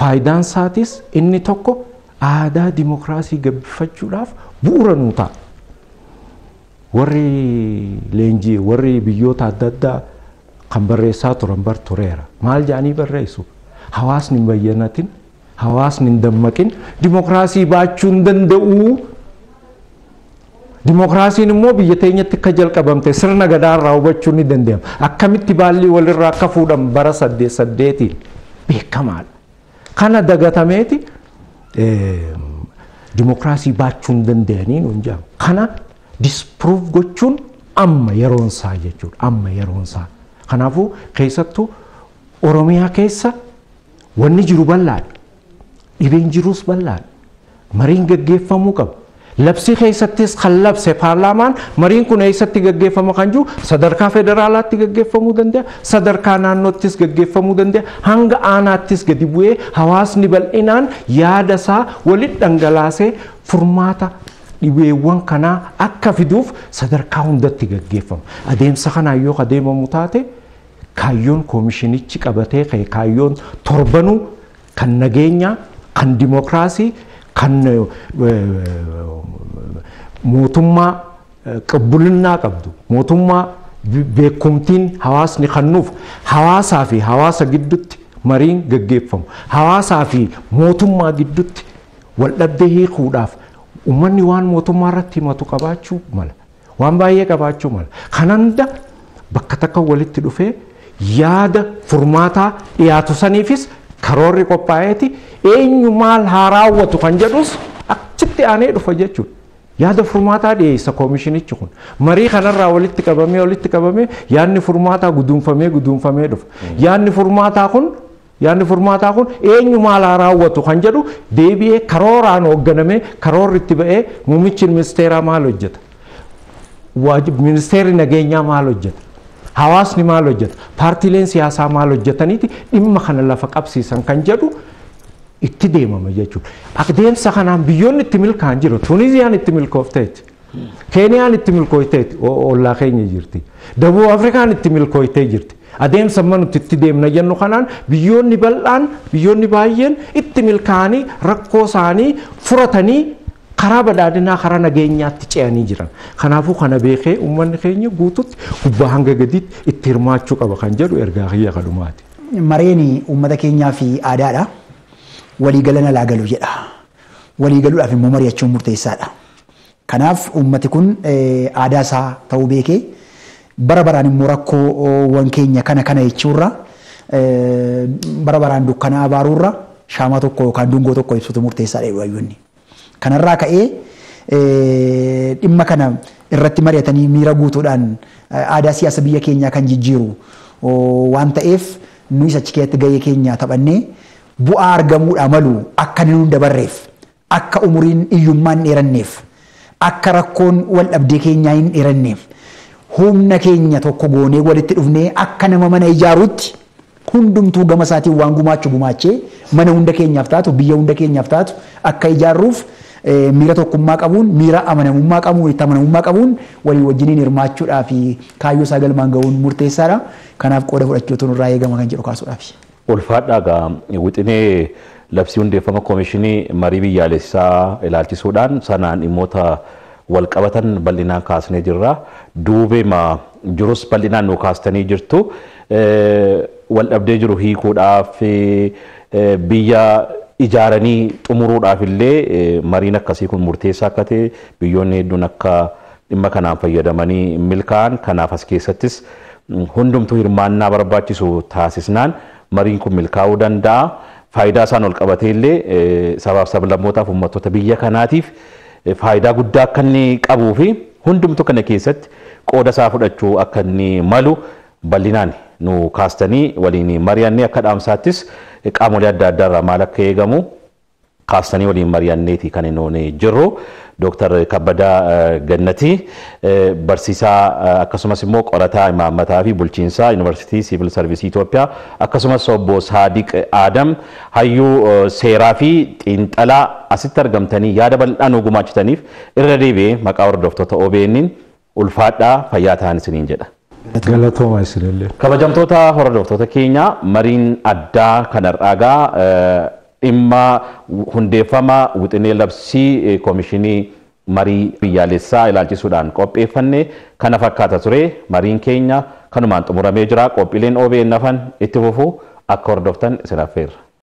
[SPEAKER 3] faayidaan saatis inni tokko aadaa dimookiraasii gabbifachuudhaaf bu'uura nu ta'a. Warri leenjii warri biyyoota adda addaa kan barreessaa turan bar tureera. Maal jaanii barreessu? Hawaasni hin bayyanatin, hawaasni hin dammaqin, dimokiraasii baachuu hin danda'u. Dimokiraasiin immoo biyya teenyatti akka jalqabamte sirna gadaarraa hubachuu ni danda'ama. Akkamitti baallii walirraa akka fuudhan bara saddeet saddeetiin beekamaadha. Kana dagatameeti ዲሞክራሲ ባችሁን ደንደኔ ነው እንጂ ከና ዲስፕሩቭ ጎቹን አመ የሮንሳ የጁር አመ የሮንሳ ከናፉ ከይሰቱ ኦሮሚያ ከይሳ ወንጅሩ በላል ኢቤንጅሩስ በላል መሪን ገገፈሙ Labsii keessattis kan labse paarlaamaan mariin kun eessatti gaggeeffama kan jiru sadarkaa federaalaatti gaggeeffamuu danda'a sadarkaa naannoottis gaggeeffamuu danda'a hanga aanaattis gadi bu'ee hawaasni bal'inaan yaada isaa walit dhangalaasee furmaata dhibeewwan kanaa akka fiduuf sadarkaa hundatti gaggeeffama. Adeemsa kanaan yoo adeemamu taate kaayyoon koomishinichi qabatee kaayyoon torbanuu kan nageenyaa kan dimookiraasii ከነ ሞቱማ ቅቡልና ቀብዱ ሞቱማ ቤኩምቲን ሀዋስኒ ከኑፍ ሀዋሳ ፊ ሀዋሳ ግድት መሪን ገጌፈሙ ሀዋሳ ፊ ሞቱማ ግድት ወልደብደህ ሁዳፍ ኡመኒ ዋን ሞቱማ ረት መቱ ቀባችሁ ማለ ዋን ባየ ቀባችሁ ማለ ከነንደ በከተከው ወልት ዱፌ ያደ ፉርማታ ያቱሰኒፊስ karoorri qophaa'eeti eenyu maal haa raawwatu kan jedhus achitti aanee dhufa jechuudha. yaada furmaataa dhiyeessa koomishinichi kun marii kanarraa walitti qabamee walitti qabamee yaadni furmaataa guduunfamee guduunfamee dhufa yaadni furmaataa kun yaadni furmaataa kun eenyu maalaa raawwatu kan jedhu deebi'ee karooraan hoogganamee karoorri itti ba'ee muummichi ministeeraa maal hojjeta ministeerri nageenyaa maal hojjeta hawaasni maal hojjeta paartiileen siyaasaa maal hojjetaniiti dhimma kana lafa qabsiisan kan jedhu itti deemama jechuudha. Adeemsa kanaan biyyoonni itti milkaa'an jiru. Tuuniziyaan itti milkoofteeti. Keeniyaan itti milkooyteeti ollaa keenya jirti. Dabuu Afrikaan itti milkooftee jirti. Adeemsa manutti itti deemna jennu kanaan biyyoonni bal'aan biyyoonni baay'een itti milkaa'anii rakkoo isaanii furatanii karaa badaadinaa karaa nageenyaatti ce'anii jiran kanaafuu kana beekee uummanni keenya guututti gubbaa hanga gadiitti itti hirmaachuu qaba kan jedhu ergaa kiyya kadumaati.
[SPEAKER 2] Mareen uummata keenyaa fi aadaadha. Waliigalan alaa galu jedha. Waliigaluudhaaf immoo mari'achuun murteessaadha. Kanaaf uummati kun e, aadaa isaa ta'uu beekee bara baraan immoo rakkoowwan keenya kana kana jechuurra e, bara baraan dukkanaa abaaruurra shaamaa tokko yookaan dungoo tokko ibsutu murteessaadha e wayyuunni. Kanarraa ka'ee dhimma kana irratti mari'atanii miira guutuudhaan aadaa siyaasa biyya keenyaa kan jijjiiru waan ta'eef nu isa achi keessatti gahee keenyaa taphannee bu'aa argamuudha malu akka nin hunda barreef akka umuriin hin dheeranneef akka rakkoon wal dhabdee keenyaa hin dheeranneef humna keenya tokko goonee walitti dhufnee akka nama mana ijaaruutti hundumtuu gama isaatiin waan gumaachu gumaachee mana hunda keenyaaf taatu biyya hunda keenyaaf taatu akka ijaarruuf. miira tokkummaa qabuun miira amanamummaa qabuun itti amanamummaa qabuun walii wajjiniin hirmaachuudhaa fi kaayyoo isaa galmaan ga'uun murteessaadha. Kanaaf qooda fudhachuu tun irraa eegama kan jedhu kaasuudhaaf.
[SPEAKER 1] Ulfaadhaa wixinee labsii hundeeffama koomishinii marii biyyaalessaa ilaalchisuudhaan sanaan dhimmoota walqabatan bal'inaan kaasnee jirra. Duubeema jirus bal'inaan nu kaastanii jirtu. Wal dhabdee jiru hiikuudhaaf biyya ijaaranii xumuruudhaaf illee mariin akkasii kun murteessaa akka ta'e biyyoonni hedduun akka dhimma kanaan fayyadamanii milkaa'an kanaaf as keessattis hundumtuu hirmaannaa barbaachisu taasisnaan mariin kun milkaa'uu danda'a. Faayidaa isaan ol qabatee illee sabaaf sablammootaaf uummattoota biyya kanaatiif faayidaa guddaa akka inni qabuu fi hundumtuu kana keessatti qooda isaa fudhachuu akka inni malu bal'inaan nu kaastanii waliin mari'annee akka dhaamsaattis qaamolee adda addaarraa maal akka eegamu kaastanii waliin mari'anneeti kan hin oone jirru Dooktar Kabbadaa eh, Gannatii eh, barsiisaa eh, akkasumas immoo qorataa imaammataa fi bulchiinsaa Yuunivarsiitii Siivil Sarvisii Itoophiyaa akkasumas obbo Saadiq Aadam hayyuu seeraa fi xiinxalaa asitti argamtanii yaada bal'aa nu gumaachitaniif irra deebi'ee maqaa hordoftoota OBN'n ulfaadhaa fayyaa ta'an isiniin jedha. Galatooma isinillee. Kabajamtoota hordoftoota keenya mariin addaa kanarraagaa dhimma hundeeffama wixinee labsii koomishinii marii biyyaalessaa ilaalchisuudhaan qopheeffanne kana fakkaata ture mariin keenya kanumaan xumuramee jira qophiileen OBN nafan itti fufuu akka hordoftan isin affeerra.